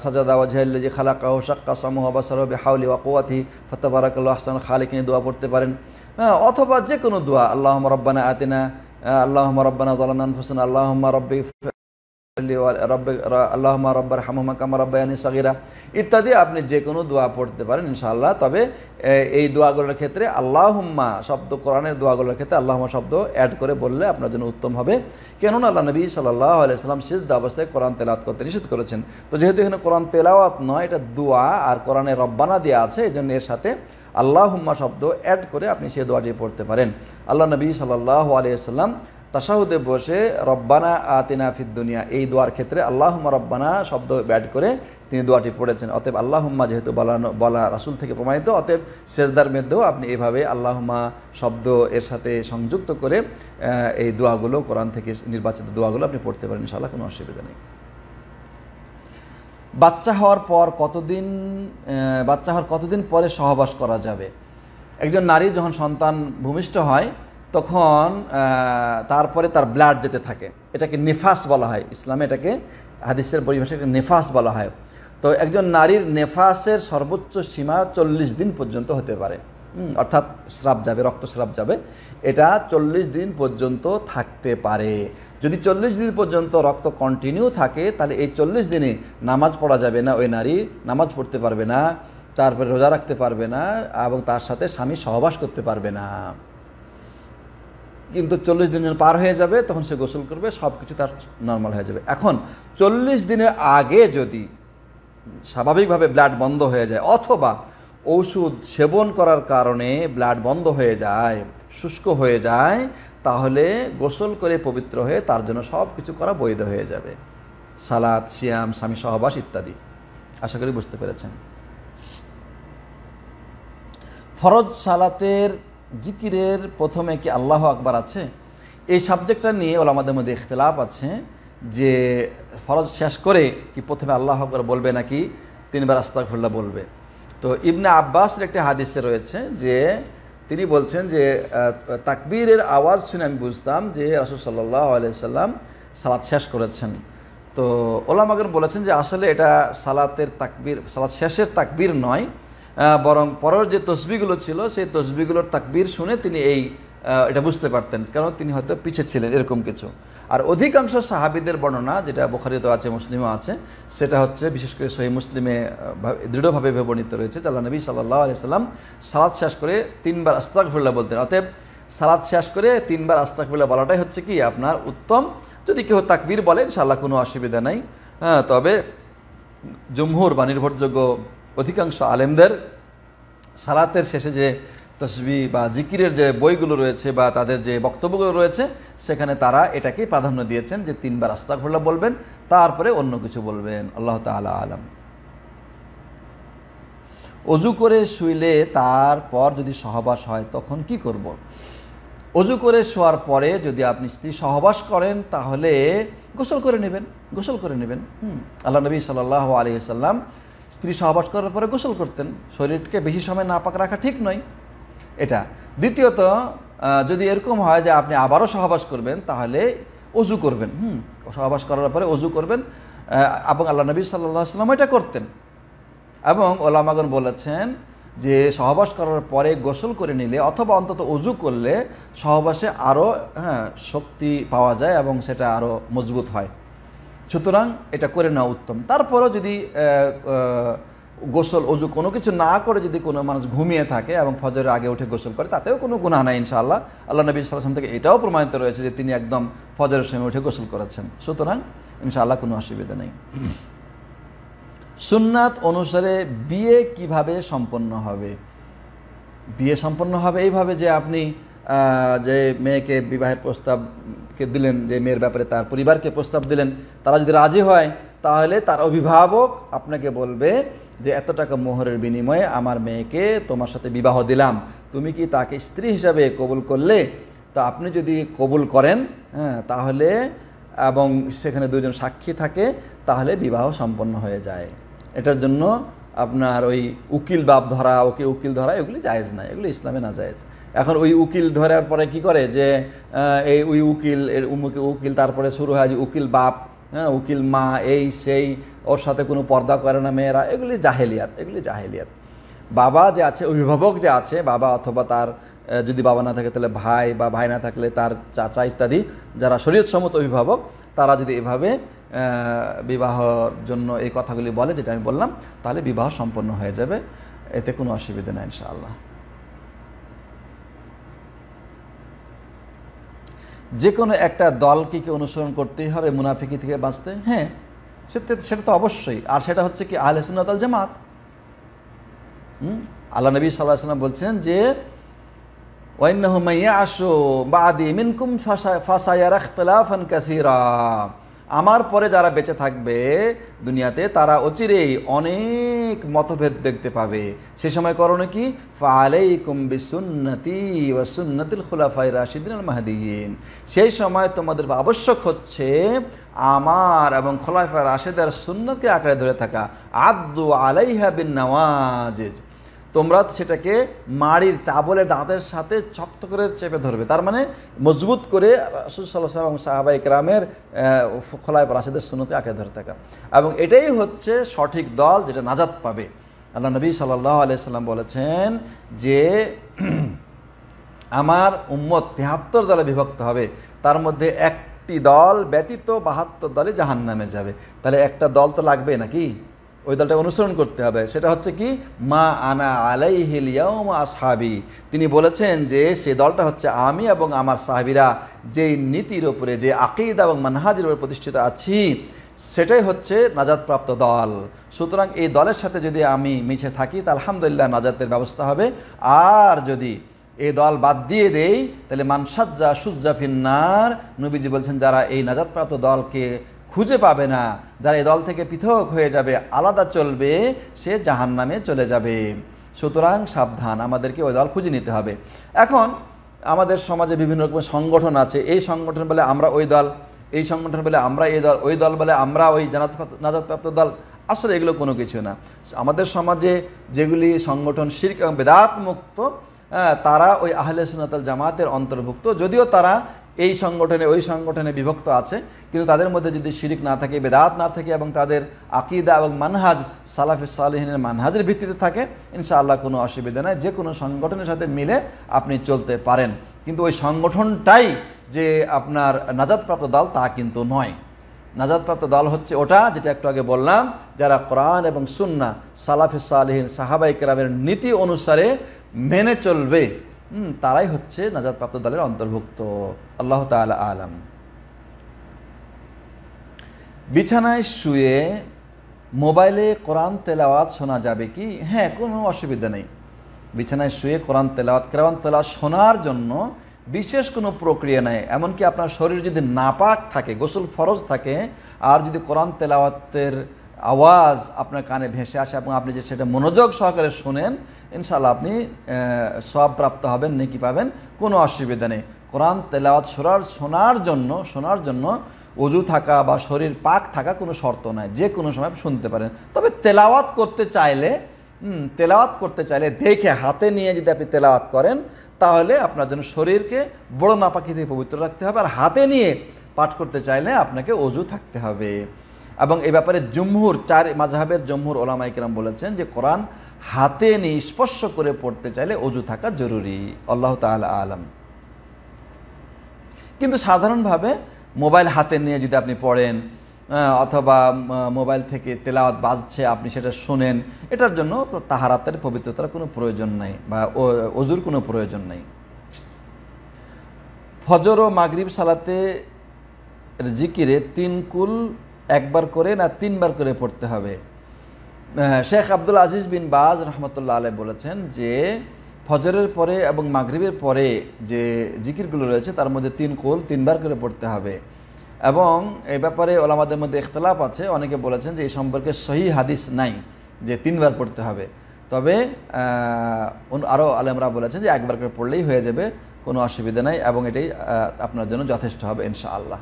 সাজাদা খালাকা খালাকাহ সাক্কা সামুহ আবাসারহ হাউলি ফতাবারাক আহসান হাসান নিয়ে দোয়া পড়তে পারেন হ্যাঁ অথবা যে কোনো দোয়া আল্লাহ রব্বানা আতিনা আল্লাহ রব্বানা জলানান হোসেন আল্লাহ রব্বি ইত্যাদি আপনি যে কোনো দোয়া পড়তে পারেন ইনশাল্লাহ তবে এই দোয়াগুলোর ক্ষেত্রে আল্লাহম্মা শব্দ কোরআনের দোয়াগুলোর ক্ষেত্রে আল্লাহমা শব্দ অ্যাড করে বললে আপনার জন্য উত্তম হবে কেননা আল্লাহ নবী সাল্লাহ আলাইসালাম শেষ অবস্থায় কোরআন তেলাওয়াত করতে নিষেধ করেছেন তো যেহেতু এখানে কোরআন তেলাওয়াত নয় এটা দোয়া আর কোরআনে রব্বানা দেওয়া আছে এই জন্য এর সাথে আল্লাহম্মা শব্দ অ্যাড করে আপনি সে দোয়াটি পড়তে পারেন আল্লাহ নবী সাল্লাহ আলিয়া সাল্লাম তাসাহুদে বসে রব্বানা আতিনা দুনিয়া এই দোয়ার ক্ষেত্রে আল্লাহম্মা রব্বানা শব্দ ব্যাট করে তিনি দোয়াটি পড়েছেন অতএব আল্লাহম্মা যেহেতু বলানো বলা রাসুল থেকে প্রমাণিত অতএব সেজদার মধ্যেও আপনি এভাবে আল্লাহম্মা শব্দ এর সাথে সংযুক্ত করে এই দোয়াগুলো কোরআন থেকে নির্বাচিত দোয়াগুলো আপনি পড়তে পারেন সালা কোনো অসুবিধা নেই বাচ্চা হওয়ার পর কতদিন বাচ্চা হওয়ার কতদিন পরে সহবাস করা যাবে একজন নারী যখন সন্তান ভূমিষ্ঠ হয় তখন তারপরে তার ব্লাড যেতে থাকে এটাকে নেফাস বলা হয় ইসলামে এটাকে হাদিসের পরিভাষাকে নেফাস বলা হয় তো একজন নারীর নেফাসের সর্বোচ্চ সীমা চল্লিশ দিন পর্যন্ত হতে পারে অর্থাৎ স্রাব যাবে রক্ত স্রাব যাবে এটা চল্লিশ দিন পর্যন্ত থাকতে পারে যদি চল্লিশ দিন পর্যন্ত রক্ত কন্টিনিউ থাকে তাহলে এই চল্লিশ দিনে নামাজ পড়া যাবে না ওই নারী নামাজ পড়তে পারবে না তারপরে রোজা রাখতে পারবে না এবং তার সাথে স্বামী সহবাস করতে পারবে না কিন্তু চল্লিশ দিন যখন পার হয়ে যাবে তখন সে গোসল করবে সব কিছু তার নর্মাল হয়ে যাবে এখন চল্লিশ দিনের আগে যদি স্বাভাবিকভাবে ব্লাড বন্ধ হয়ে যায় অথবা ঔষধ সেবন করার কারণে ব্লাড বন্ধ হয়ে যায় শুষ্ক হয়ে যায় তাহলে গোসল করে পবিত্র হয়ে তার জন্য সব কিছু করা বৈধ হয়ে যাবে সালাদ সিয়াম স্বামী সহবাস ইত্যাদি আশা করি বুঝতে পেরেছেন ফরজ সালাতের জিকিরের প্রথমে কি আল্লাহ আকবার আছে এই সাবজেক্টটা নিয়ে ওলামাদের মধ্যে ইখতলাফ আছে যে ফরজ শেষ করে কি প্রথমে আল্লাহ আকবর বলবে নাকি তিনবার আস্তাকফুল্লাহ বলবে তো ইবনে আব্বাসের একটি হাদিসে রয়েছে যে তিনি বলছেন যে তাকবীরের আওয়াজ শুনে আমি বুঝতাম যে রাসুল সাল্লাহ আলাইসাল্লাম সালাদ শেষ করেছেন তো ওলামাগর বলেছেন যে আসলে এটা সালাতের তাকবীর সালাত শেষের তাকবীর নয় বরং পরের যে তসবিগুলো ছিল সেই তসবিগুলোর তাকবির শুনে তিনি এই এটা বুঝতে পারতেন কারণ তিনি হয়তো পিছে ছিলেন এরকম কিছু আর অধিকাংশ সাহাবিদের বর্ণনা যেটা বোখারিত আছে মুসলিমও আছে সেটা হচ্ছে বিশেষ করে সহি মুসলিমে দৃঢ়ভাবে ব্যবহৃত রয়েছে আল্লাহ নবী সাল্লাহ সাল্লাম সালাদ শেষ করে তিনবার আস্তাকফুল্লাহ বলতেন অতএব সালাদ শেষ করে তিনবার আস্তাকফুল্লাহ বলাটাই হচ্ছে কি আপনার উত্তম যদি কেউ তাকবির বলেন ইনশাল্লাহ কোনো অসুবিধা নাই হ্যাঁ তবে জম্মুর বা নির্ভরযোগ্য অধিকাংশ আলেমদের সালাতের শেষে যে তসবি বা জিকিরের যে বইগুলো রয়েছে বা তাদের যে বক্তব্যগুলো রয়েছে সেখানে তারা এটাকে প্রাধান্য দিয়েছেন যে তিনবার আস্তাকফুল্লাহ বলবেন তারপরে অন্য কিছু বলবেন আল্লাহ তালা আলম অজু করে শুইলে তারপর যদি সহবাস হয় তখন কি করব। অজু করে শোয়ার পরে যদি আপনি স্ত্রী সহবাস করেন তাহলে গোসল করে নেবেন গোসল করে নেবেন হুম আল্লাহ নবী সাল্লাহ আলিয়া সাল্লাম স্ত্রী সহবাস করার পরে গোসল করতেন শরীরকে বেশি সময় না পাক রাখা ঠিক নয় এটা দ্বিতীয়ত যদি এরকম হয় যে আপনি আবারও সহবাস করবেন তাহলে অজু করবেন হুম সহবাস করার পরে অজু করবেন এবং আল্লাহ নবী সাল্লাম এটা করতেন এবং ওলামাগন বলেছেন যে সহবাস করার পরে গোসল করে নিলে অথবা অন্তত অজু করলে সহবাসে আরও হ্যাঁ শক্তি পাওয়া যায় এবং সেটা আরও মজবুত হয় সুতরাং এটা করে নেওয়া উত্তম তারপরেও যদি গোসল অজু কোনো কিছু না করে যদি কোনো মানুষ ঘুমিয়ে থাকে এবং ফজরের আগে উঠে গোসল করে তাতেও কোনো গুণা নাই ইনশাআল্লাহ আল্লাহ নবী সাল্লাম থেকে এটাও প্রমাণিত রয়েছে যে তিনি একদম ফজরের সময় উঠে গোসল করেছেন সুতরাং ইনশাআল্লাহ কোনো অসুবিধা নেই সুন্নাত অনুসারে বিয়ে কিভাবে সম্পন্ন হবে বিয়ে সম্পন্ন হবে এইভাবে যে আপনি যে মেয়েকে বিবাহের প্রস্তাবকে দিলেন যে মেয়ের ব্যাপারে তার পরিবারকে প্রস্তাব দিলেন তারা যদি রাজি হয় তাহলে তার অভিভাবক আপনাকে বলবে যে এত টাকা মোহরের বিনিময়ে আমার মেয়েকে তোমার সাথে বিবাহ দিলাম তুমি কি তাকে স্ত্রী হিসাবে কবুল করলে তা আপনি যদি কবুল করেন হ্যাঁ তাহলে এবং সেখানে দুজন সাক্ষী থাকে তাহলে বিবাহ সম্পন্ন হয়ে যায় এটার জন্য আপনার ওই উকিল বাপ ধরা ওকে উকিল ধরা এগুলি জায়েজ না এগুলি ইসলামে না জায়েজ এখন ওই উকিল ধরার পরে কি করে যে এই ওই উকিল এর উমুকে উকিল তারপরে শুরু হয় যে উকিল বাপ হ্যাঁ উকিল মা এই সেই ওর সাথে কোনো পর্দা করে না মেয়েরা এগুলি জাহেলিয়াত এগুলি জাহেলিয়াত বাবা যে আছে অভিভাবক যে আছে বাবা অথবা তার যদি বাবা না থাকে তাহলে ভাই বা ভাই না থাকলে তার চাচা ইত্যাদি যারা শরীয়তসম্মত অভিভাবক তারা যদি এভাবে বিবাহর জন্য এই কথাগুলি বলে যেটা আমি বললাম তাহলে বিবাহ সম্পন্ন হয়ে যাবে এতে কোনো অসুবিধা নেই ইনশাআল্লাহ যে কোনো একটা দলকে কি অনুসরণ করতেই হবে মুনাফিকি থেকে বাঁচতে হ্যাঁ সেটা সেটা তো অবশ্যই আর সেটা হচ্ছে কি আহলে সুন্নাত আল জামাত আল্লাহ নবী সাল্লাহ সাল্লাম বলছেন যে ওয়াইন্না হুমাইয়া আসো বা আদি মিনকুম ফাসা ফাসায়ার আখতলাফান কাসিরা আমার পরে যারা বেঁচে থাকবে দুনিয়াতে তারা অচিরেই অনেক মতভেদ দেখতে পাবে সে সময় করণে কি ফালেই কুম্বি সুন্নতি বা সুন্নতিল খোলাফাই রাশিদিন মাহাদিন সেই সময় তোমাদের আবশ্যক হচ্ছে আমার এবং খোলাফা রাশেদার সুন্নতকে আঁকড়ে ধরে থাকা আদু আলাইহা বিন নওয়াজ তোমরা সেটাকে মাড়ির চাবলে দাঁতের সাথে শক্ত করে চেপে ধরবে তার মানে মজবুত করে রাসুল সাল্লাহ এবং সাহাবা ইকরামের খোলায় রাশেদের সুনতে আঁকে ধরে থাকা এবং এটাই হচ্ছে সঠিক দল যেটা নাজাত পাবে আল্লাহ নবী সাল্লাহ আলিয়াল্লাম বলেছেন যে *clears throat* আমার উম্মত তেহাত্তর দলে বিভক্ত হবে তার মধ্যে একটি দল ব্যতীত বাহাত্তর দলে জাহান নামে যাবে তাহলে একটা দল তো লাগবে নাকি ওই দলটা অনুসরণ করতে হবে সেটা হচ্ছে কি মা আনা আলাই মা সাহাবি তিনি বলেছেন যে সে দলটা হচ্ছে আমি এবং আমার সাহাবিরা যেই নীতির ওপরে যে আকিদ এবং মানহাজের উপরে প্রতিষ্ঠিত আছি সেটাই হচ্ছে নাজাদপ্রাপ্ত দল সুতরাং এই দলের সাথে যদি আমি মিশে থাকি তা আলহামদুলিল্লাহ নাজাতের ব্যবস্থা হবে আর যদি এই দল বাদ দিয়ে দেই তাহলে মানসাজ্জা সুজ্জা ফিন্নার নবীজি বলছেন যারা এই নাজাদপ্রাপ্ত দলকে খুঁজে পাবে না যারা এই দল থেকে পৃথক হয়ে যাবে আলাদা চলবে সে জাহান নামে চলে যাবে সুতরাং সাবধান আমাদেরকে ওই দল খুঁজে নিতে হবে এখন আমাদের সমাজে বিভিন্ন রকমের সংগঠন আছে এই সংগঠন বলে আমরা ওই দল এই সংগঠন বলে আমরা এই দল ওই দল বলে আমরা ওই জানাত নাজাতপ্রাপ্ত দল আসলে এগুলো কোনো কিছু না আমাদের সমাজে যেগুলি সংগঠন শির্ক এবং বেদাত মুক্ত হ্যাঁ, তারা ওই আহলে সুনাতাল জামাতের অন্তর্ভুক্ত যদিও তারা এই সংগঠনে ওই সংগঠনে বিভক্ত আছে কিন্তু তাদের মধ্যে যদি শিরিক না থাকে বেদাত না থাকে এবং তাদের আকিদা এবং মানহাজ সালাফি সালেহিনের মানহাজের ভিত্তিতে থাকে ইনশাআল্লাহ কোনো অসুবিধা নাই যে কোনো সংগঠনের সাথে মিলে আপনি চলতে পারেন কিন্তু ওই সংগঠনটাই যে আপনার নাজাদপ্রাপ্ত দল তা কিন্তু নয় নাজাদপ্রাপ্ত দল হচ্ছে ওটা যেটা একটু আগে বললাম যারা কোরআন এবং সুন্না সালাফি সালেহিন সাহাবাই কেরামের নীতি অনুসারে মেনে চলবে তারাই হচ্ছে প্রাপ্ত দলের অন্তর্ভুক্ত আল্লাহ তালা আলম বিছানায় শুয়ে মোবাইলে কোরআন তেলাওয়াত শোনা যাবে কি হ্যাঁ কোনো অসুবিধা নেই বিছানায় শুয়ে কোরআন তেলাওয়াত কেরান তেলাওয়াত শোনার জন্য বিশেষ কোনো প্রক্রিয়া নেই এমনকি আপনার শরীর যদি নাপাক থাকে গোসল ফরজ থাকে আর যদি কোরআন তেলাওয়াতের আওয়াজ আপনার কানে ভেসে আসে এবং আপনি যে সেটা মনোযোগ সহকারে শোনেন ইনশাল্লাহ আপনি সব প্রাপ্ত হবেন নেকি পাবেন কোনো অসুবিধা নেই কোরআন তেলাওয়াত শোনার শোনার জন্য শোনার জন্য অজু থাকা বা শরীর পাক থাকা কোনো শর্ত নয় যে কোনো সময় শুনতে পারেন তবে তেলাওয়াত করতে চাইলে তেলাওয়াত করতে চাইলে দেখে হাতে নিয়ে যদি আপনি তেলাওয়াত করেন তাহলে আপনার জন্য শরীরকে বড় নাপাকি দিয়ে পবিত্র রাখতে হবে আর হাতে নিয়ে পাঠ করতে চাইলে আপনাকে অজু থাকতে হবে এবং এ ব্যাপারে জম্মুর চার মাঝহাবের জম্মুর ওলামাইকেরাম বলেছেন যে কোরআন হাতে নিয়ে স্পর্শ করে পড়তে চাইলে অজু থাকা জরুরি আল্লাহ তালা আলম কিন্তু সাধারণভাবে মোবাইল হাতে নিয়ে যদি আপনি পড়েন অথবা মোবাইল থেকে তেলাওয়াত বাজছে আপনি সেটা শোনেন এটার জন্য তাহারাতের পবিত্রতার কোনো প্রয়োজন নাই বা অজুর কোনো প্রয়োজন নাই ফজর ও মাগরিব সালাতে জিকিরে তিন কুল একবার করে না তিনবার করে পড়তে হবে শেখ আব্দুল আজিজ বিন বাজ রহমতুল্লাহ আলাই বলেছেন যে ফজরের পরে এবং মাগরীবের পরে যে জিকিরগুলো রয়েছে তার মধ্যে তিন কোল তিনবার করে পড়তে হবে এবং এ ব্যাপারে ওলামাদের মধ্যে ইখতলাফ আছে অনেকে বলেছেন যে এই সম্পর্কে সহি হাদিস নাই যে তিনবার পড়তে হবে তবে আরও আলেমরা বলেছেন যে একবার করে পড়লেই হয়ে যাবে কোনো অসুবিধা নাই এবং এটাই আপনার জন্য যথেষ্ট হবে ইনশাআল্লাহ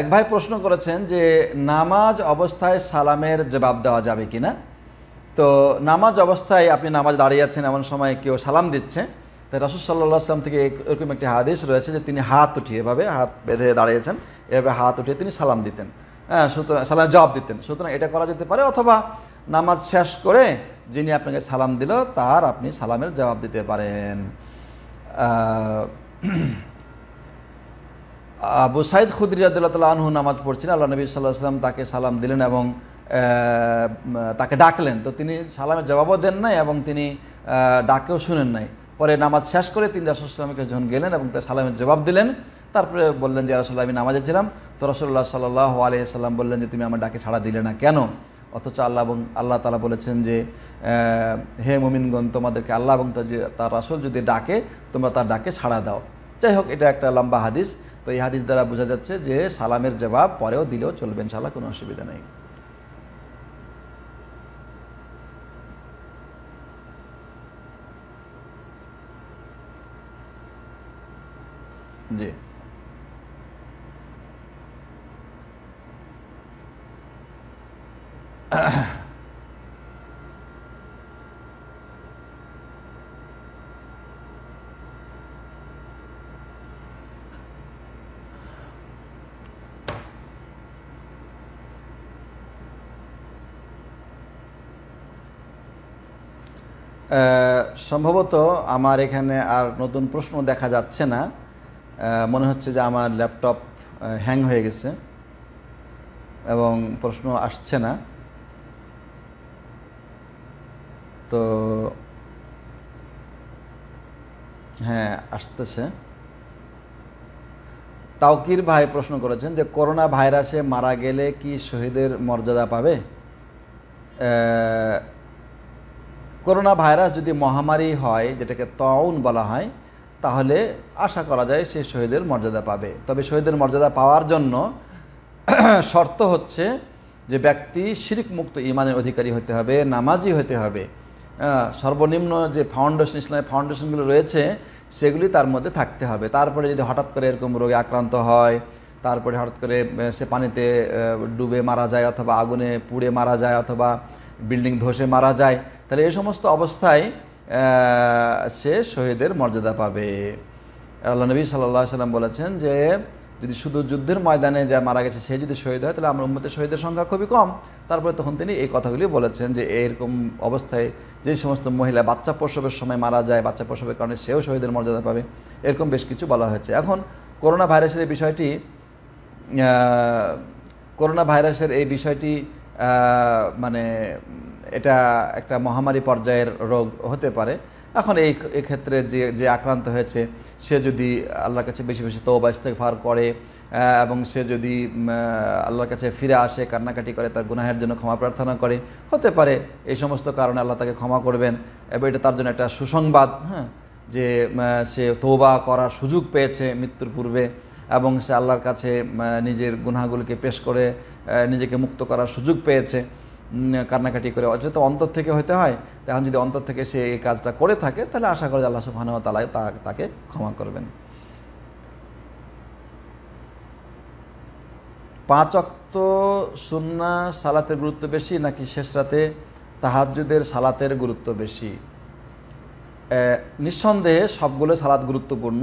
এক ভাই প্রশ্ন করেছেন যে নামাজ অবস্থায় সালামের জবাব দেওয়া যাবে কি না তো নামাজ অবস্থায় আপনি নামাজ দাঁড়িয়ে আছেন এমন সময় কেউ সালাম দিচ্ছে তাই রাসুল সাল্লাহ থেকে এরকম একটি হাদিস রয়েছে যে তিনি হাত উঠিয়ে এভাবে হাত বেঁধে দাঁড়িয়েছেন এভাবে হাত উঠিয়ে তিনি সালাম দিতেন হ্যাঁ সুতরাং সালাম জবাব দিতেন সুতরাং এটা করা যেতে পারে অথবা নামাজ শেষ করে যিনি আপনাকে সালাম দিল তার আপনি সালামের জবাব দিতে পারেন আবু সাইদ খুদ্রিয়াদুল্লাহ আনহু নামাজ পড়ছেন আল্লাহ নবী সাল্লাহ সাল্লাম তাকে সালাম দিলেন এবং তাকে ডাকলেন তো তিনি সালামের জবাবও দেন নাই এবং তিনি ডাকেও শুনেন নাই পরে নামাজ শেষ করে তিনি রাসুলামকে যখন গেলেন এবং তার সালামের জবাব দিলেন তারপরে বললেন যে রাসুল্লাহ আমি নামাজে ছিলাম তো রসল্লাহ সাল্লাহ আলিয়া সাল্লাম বললেন যে তুমি আমার ডাকে ছাড়া দিলে না কেন অথচ আল্লাহ এবং আল্লাহ তালা বলেছেন যে হে মোমিনগণ তোমাদেরকে আল্লাহ এবং তার রাসুল যদি ডাকে তোমরা তার ডাকে ছাড়া দাও যাই হোক এটা একটা লম্বা হাদিস তো এই হাদিস দ্বারা বোঝা যাচ্ছে যে সালামের জবাব পরেও দিলেও চলবে ইনশাল্লাহ কোনো অসুবিধা নেই জি uh *coughs* সম্ভবত আমার এখানে আর নতুন প্রশ্ন দেখা যাচ্ছে না মনে হচ্ছে যে আমার ল্যাপটপ হ্যাং হয়ে গেছে এবং প্রশ্ন আসছে না তো হ্যাঁ আসতেছে তাওকির ভাই প্রশ্ন করেছেন যে করোনা ভাইরাসে মারা গেলে কি শহীদের মর্যাদা পাবে করোনা ভাইরাস যদি মহামারী হয় যেটাকে তউন বলা হয় তাহলে আশা করা যায় সে শহীদের মর্যাদা পাবে তবে শহীদের মর্যাদা পাওয়ার জন্য *clears throat* শর্ত হচ্ছে যে ব্যক্তি শিরিক মুক্ত ইমানের অধিকারী হতে হবে নামাজি হতে হবে সর্বনিম্ন যে ফাউন্ডেশন ইসলামের ফাউন্ডেশনগুলো রয়েছে সেগুলি তার মধ্যে থাকতে হবে তারপরে যদি হঠাৎ করে এরকম রোগে আক্রান্ত হয় তারপরে হঠাৎ করে সে পানিতে ডুবে মারা যায় অথবা আগুনে পুড়ে মারা যায় অথবা বিল্ডিং ধসে মারা যায় তাহলে এই সমস্ত অবস্থায় সে শহীদের মর্যাদা পাবে আল্লাহ নবী সাল্লাহ সাল্লাম বলেছেন যে যদি শুধু যুদ্ধের ময়দানে যা মারা গেছে সে যদি শহীদ হয় তাহলে আমার উন্মতের শহীদের সংখ্যা খুবই কম তারপরে তখন তিনি এই কথাগুলি বলেছেন যে এরকম অবস্থায় যে সমস্ত মহিলা বাচ্চা প্রসবের সময় মারা যায় বাচ্চা প্রসবের কারণে সেও শহীদের মর্যাদা পাবে এরকম বেশ কিছু বলা হয়েছে এখন করোনা ভাইরাসের এই বিষয়টি করোনা ভাইরাসের এই বিষয়টি মানে এটা একটা মহামারী পর্যায়ের রোগ হতে পারে এখন এই ক্ষেত্রে যে যে আক্রান্ত হয়েছে সে যদি আল্লাহর কাছে বেশি বেশি তৌবা ফার করে এবং সে যদি আল্লাহর কাছে ফিরে আসে কান্নাকাটি করে তার গুনাহের জন্য ক্ষমা প্রার্থনা করে হতে পারে এই সমস্ত কারণে আল্লাহ তাকে ক্ষমা করবেন এবং এটা তার জন্য একটা সুসংবাদ হ্যাঁ যে সে তৌবা করার সুযোগ পেয়েছে মৃত্যুর পূর্বে এবং সে আল্লাহর কাছে নিজের গুনাহগুলিকে পেশ করে নিজেকে মুক্ত করার সুযোগ পেয়েছে কান্নাকাটি করে অযথা অন্তর থেকে হতে হয় এখন যদি অন্তর থেকে সে এই কাজটা করে থাকে তাহলে আশা করি আল্লাহ সুবহানাহু তালা তাকে ক্ষমা করবেন পাঁচ অক্ত সুন্না সালাতের গুরুত্ব বেশি নাকি শেষ রাতে তাহাজুদের সালাতের গুরুত্ব বেশি নিঃসন্দেহে সবগুলো সালাত গুরুত্বপূর্ণ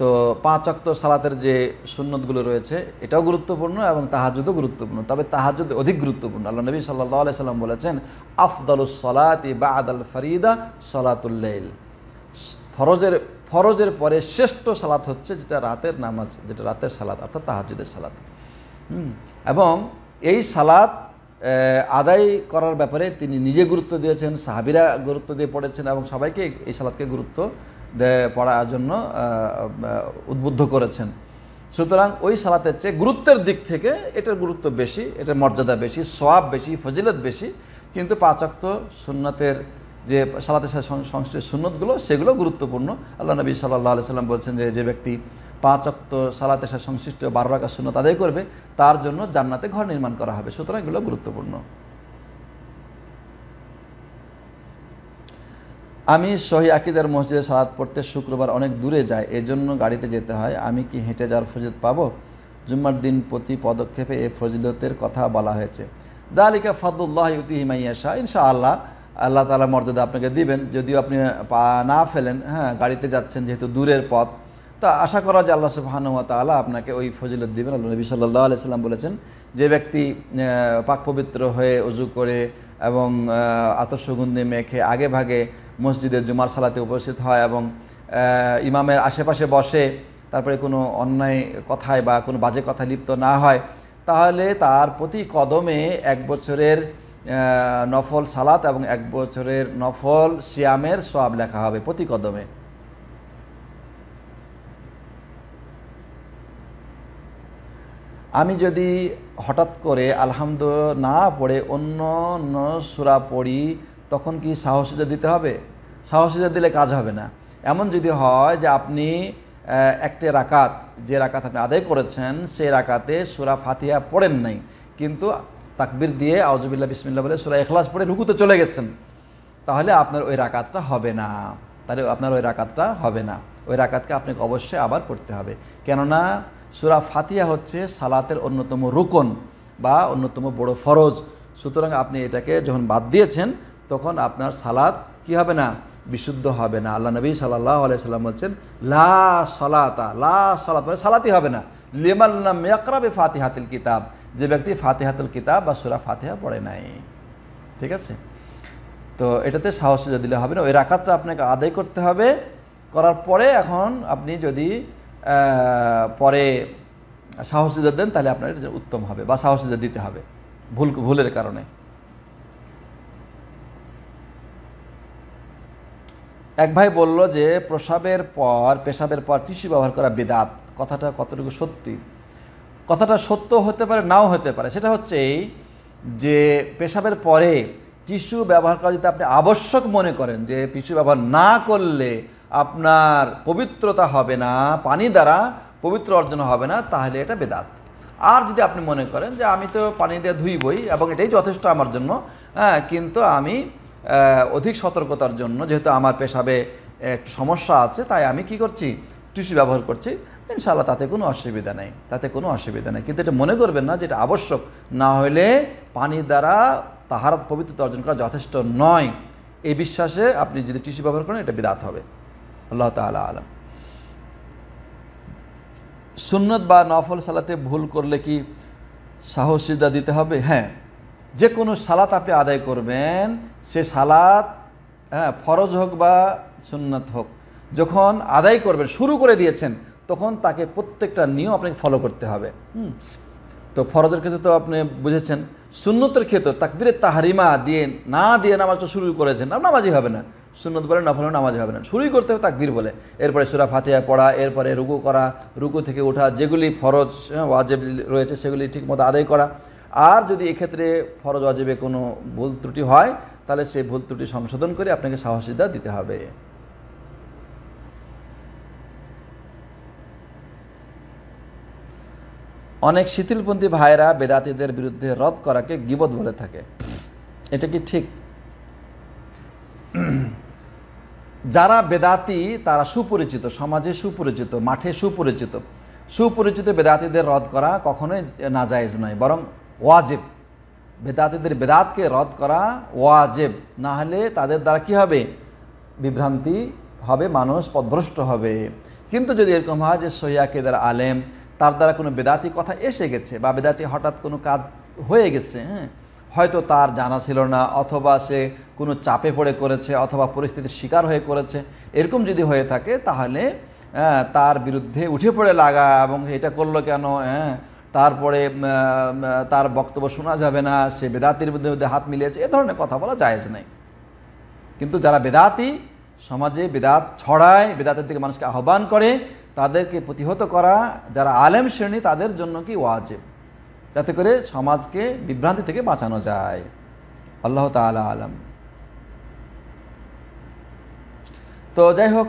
তো পাঁচ অক্ত সালাতের যে সুন্নতগুলো রয়েছে এটাও গুরুত্বপূর্ণ এবং তাহাজুদও গুরুত্বপূর্ণ তবে তাহাজুদ অধিক গুরুত্বপূর্ণ আল্লাহ নবী সাল্লাহ সাল্লাম বলেছেন আফদালুস সলাতি বা আদাল ফরিদা সলাতুল্লাইল ফরজের ফরজের পরে শ্রেষ্ঠ সালাত হচ্ছে যেটা রাতের নামাজ যেটা রাতের সালাত অর্থাৎ তাহাজুদের সালাত এবং এই সালাত আদায় করার ব্যাপারে তিনি নিজে গুরুত্ব দিয়েছেন সাহাবিরা গুরুত্ব দিয়ে পড়েছেন এবং সবাইকে এই সালাদকে গুরুত্ব পড়ার জন্য উদ্বুদ্ধ করেছেন সুতরাং ওই সালাতের চেয়ে গুরুত্বের দিক থেকে এটার গুরুত্ব বেশি এটার মর্যাদা বেশি সোয়াব বেশি ফজিলত বেশি কিন্তু পাচক্ত সুন্নাতের যে সালাতের সাথে সংশ্লিষ্ট সুন্নতগুলো সেগুলো গুরুত্বপূর্ণ আল্লাহ নবী সাল্লাহ আলি সাল্লাম বলছেন যে যে ব্যক্তি পাঁচ সালাতের সাথে সংশ্লিষ্ট বারো রাখা শূন্য আদায় করবে তার জন্য জান্নাতে ঘর নির্মাণ করা হবে সুতরাং এগুলো গুরুত্বপূর্ণ আমি শহী আকিদার মসজিদে সালাদ পড়তে শুক্রবার অনেক দূরে যাই এজন্য গাড়িতে যেতে হয় আমি কি হেঁটে যাওয়ার ফজিলত পাবো জুম্মার দিন প্রতি পদক্ষেপে এই ফজিলতের কথা বলা হয়েছে দালিকা ফদুল্লাহ শাহ ইনশা আল্লাহ আল্লাহ তালা মর্যাদা আপনাকে দিবেন যদিও আপনি পা না ফেলেন হ্যাঁ গাড়িতে যাচ্ছেন যেহেতু দূরের পথ তা আশা করা যে আল্লাহ সুবাহানুয়া তালা আপনাকে ওই ফজিলত দিবেন আল্লাহ নবী সাল্লাহ আলি বলেছেন যে ব্যক্তি পাক পবিত্র হয়ে উজু করে এবং আতসগুন্ধে মেখে আগে ভাগে মসজিদের জুমার সালাতে উপস্থিত হয় এবং ইমামের আশেপাশে বসে তারপরে কোনো অন্যায় কথায় বা কোনো বাজে কথায় লিপ্ত না হয় তাহলে তার প্রতি কদমে এক বছরের নফল সালাত এবং এক বছরের নফল শিয়ামের সব লেখা হবে প্রতি কদমে আমি যদি হঠাৎ করে আলহামদুল না পড়ে অন্য অন্য সুরা পড়ি তখন কি সাহসীটা দিতে হবে সাহসীটা দিলে কাজ হবে না এমন যদি হয় যে আপনি একটি রাকাত যে রাকাত আপনি আদায় করেছেন সেই রাকাতে সুরা ফাতিয়া পড়েন নাই কিন্তু তাকবির দিয়ে আউজবিল্লা বিসমিল্লা বলে সুরা এখলাস পড়ে রুকুতে চলে গেছেন তাহলে আপনার ওই রাকাতটা হবে না তাহলে আপনার ওই রাকাতটা হবে না ওই রাকাতকে আপনাকে অবশ্যই আবার করতে হবে কেননা সুরা ফাতিয়া হচ্ছে সালাতের অন্যতম রুকন বা অন্যতম বড় ফরজ সুতরাং আপনি এটাকে যখন বাদ দিয়েছেন তখন আপনার সালাদ কি হবে না বিশুদ্ধ হবে না আল্লাহ নবী সাল্লাহ আলাইসাল্লাম বলছেন লা সলাতা লা সালাত মানে সালাতি হবে না লিমাল্লাম ইয়াকরাবে ফাতিহাতিল কিতাব যে ব্যক্তি ফাতিহাতুল কিতাব বা সুরা ফাতিহা পড়ে নাই ঠিক আছে তো এটাতে সাহস দিলে হবে না ওই রাখাতটা আপনাকে আদায় করতে হবে করার পরে এখন আপনি যদি পরে সাহসিজা দেন তাহলে আপনার উত্তম হবে বা সাহসিজা দিতে হবে ভুল ভুলের কারণে এক ভাই বলল যে প্রসাবের পর পেশাবের পর টিস্যু ব্যবহার করা বেদাত কথাটা কতটুকু সত্যি কথাটা সত্য হতে পারে নাও হতে পারে সেটা হচ্ছে এই যে পেশাবের পরে টিস্যু ব্যবহার করা যদি আপনি আবশ্যক মনে করেন যে টিস্যু ব্যবহার না করলে আপনার পবিত্রতা হবে না পানি দ্বারা পবিত্র অর্জন হবে না তাহলে এটা বেদাত আর যদি আপনি মনে করেন যে আমি তো পানি দিয়ে ধুইবই এবং এটাই যথেষ্ট আমার জন্য হ্যাঁ কিন্তু আমি অধিক সতর্কতার জন্য যেহেতু আমার পেশাবে একটু সমস্যা আছে তাই আমি কি করছি টিস্যু ব্যবহার করছি ইনশাআল্লাহ তাতে কোনো অসুবিধা নেই তাতে কোনো অসুবিধা নেই কিন্তু এটা মনে করবেন না যেটা আবশ্যক না হলে পানি দ্বারা তাহার পবিত্রতা অর্জন করা যথেষ্ট নয় এই বিশ্বাসে আপনি যদি টিস্যু ব্যবহার করেন এটা বিদাত হবে আল্লাহ তালা আলম সুন্নত বা নফল সালাতে ভুল করলে কি সাহসিদা দিতে হবে হ্যাঁ যে কোনো সালাত আপনি আদায় করবেন সে সালাত হ্যাঁ ফরজ হোক বা সুন্নাত হোক যখন আদায় করবেন শুরু করে দিয়েছেন তখন তাকে প্রত্যেকটা নিয়ম আপনাকে ফলো করতে হবে হুম তো ফরজের ক্ষেত্রে তো আপনি বুঝেছেন সুন্নতের ক্ষেত্রে তাকবিরে তাহারিমা দিয়ে না দিয়ে নামাজটা শুরু করেছেন আর নামাজই হবে না সুন্নত বলে ফলে নামাজ হবে না শুরুই করতে হবে তাকবির বলে এরপরে সুরা ফাতিয়া পড়া এরপরে রুকু করা রুকু থেকে ওঠা যেগুলি ফরজ হ্যাঁ, ওয়াজেব রয়েছে সেগুলি ঠিকমতো আদায় করা আর যদি এক্ষেত্রে ফরজ অজেবে কোনো ভুল ত্রুটি হয় তাহলে সেই ভুল ত্রুটি সংশোধন করে আপনাকে সাহসিতা দিতে হবে অনেক শিথিলপন্থী ভাইরা বেদাতিদের বিরুদ্ধে রদ করাকে গিবদ বলে থাকে এটা কি ঠিক যারা বেদাতি তারা সুপরিচিত সমাজে সুপরিচিত মাঠে সুপরিচিত সুপরিচিত বেদাতিদের রদ করা কখনোই নাজায়জ নয় বরং ওয়াজেব বেদাতিদের বেদাতকে রদ করা ওয়াজেব না হলে তাদের দ্বারা কি হবে বিভ্রান্তি হবে মানুষ পদভ্রষ্ট হবে কিন্তু যদি এরকম হয় যে সহিয়াকেদার আলেম তার দ্বারা কোনো বেদাতি কথা এসে গেছে বা বেদাতি হঠাৎ কোনো কাজ হয়ে গেছে হ্যাঁ হয়তো তার জানা ছিল না অথবা সে কোনো চাপে পড়ে করেছে অথবা পরিস্থিতির শিকার হয়ে করেছে এরকম যদি হয়ে থাকে তাহলে তার বিরুদ্ধে উঠে পড়ে লাগা এবং এটা করলো কেন হ্যাঁ তারপরে তার বক্তব্য শোনা যাবে না সে বেদাতির মধ্যে মধ্যে হাত মিলিয়েছে এ ধরনের কথা বলা যায় নাই কিন্তু যারা বেদাতি সমাজে বেদাত ছড়ায় বেদাতের দিকে মানুষকে আহ্বান করে তাদেরকে প্রতিহত করা যারা আলেম শ্রেণী তাদের জন্য কি ওয়াজেব যাতে করে সমাজকে বিভ্রান্তি থেকে বাঁচানো যায় আল্লাহ তালা আলম তো যাই হোক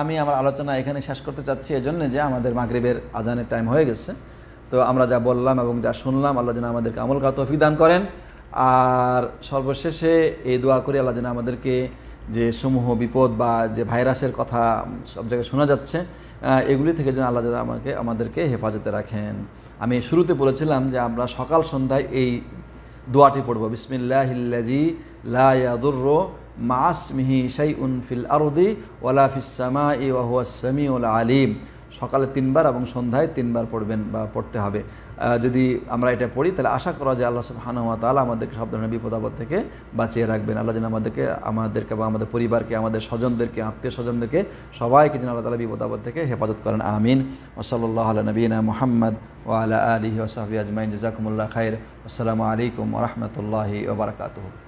আমি আমার আলোচনা এখানে শেষ করতে চাচ্ছি এজন্য যে আমাদের মাগরীবের আজানের টাইম হয়ে গেছে তো আমরা যা বললাম এবং যা শুনলাম আল্লাহ যেন আমাদেরকে আমল করা দান করেন আর সর্বশেষে এই দোয়া করে আল্লাহ যেন আমাদেরকে যে সমূহ বিপদ বা যে ভাইরাসের কথা সব জায়গায় শোনা যাচ্ছে এগুলি থেকে যেন আল্লাহ যেন আমাকে আমাদেরকে হেফাজতে রাখেন আমি শুরুতে বলেছিলাম যে আমরা সকাল সন্ধ্যায় এই দোয়াটি পড়ব বিসমিল্লাহিল্লাজি লাদুর মিহি সাই উনফিল আরদি ওলা ফিসামা ই ওলা আলিম সকালে তিনবার এবং সন্ধ্যায় তিনবার পড়বেন বা পড়তে হবে যদি আমরা এটা পড়ি তাহলে আশা করা যে আল্লাহ হানুয়া তালা আমাদেরকে সব ধরনের বিপদ আপদ থেকে বাঁচিয়ে রাখবেন আল্লাহ যেন আমাদেরকে আমাদেরকে বা আমাদের পরিবারকে আমাদের স্বজনদেরকে আত্মীয় স্বজনদেরকে সবাইকে যেন আল্লাহ তালা বিপদ আপদ থেকে হেফাজত করেন আমিন ওসল্লাহ আল নবীনা মোহাম্মদ ও আলা আলী ওসাহি আজমাইন জাকুমুল্লাহ খাইর আসসালামু আলাইকুম রহমতুল্লাহি ওবরাকাতহ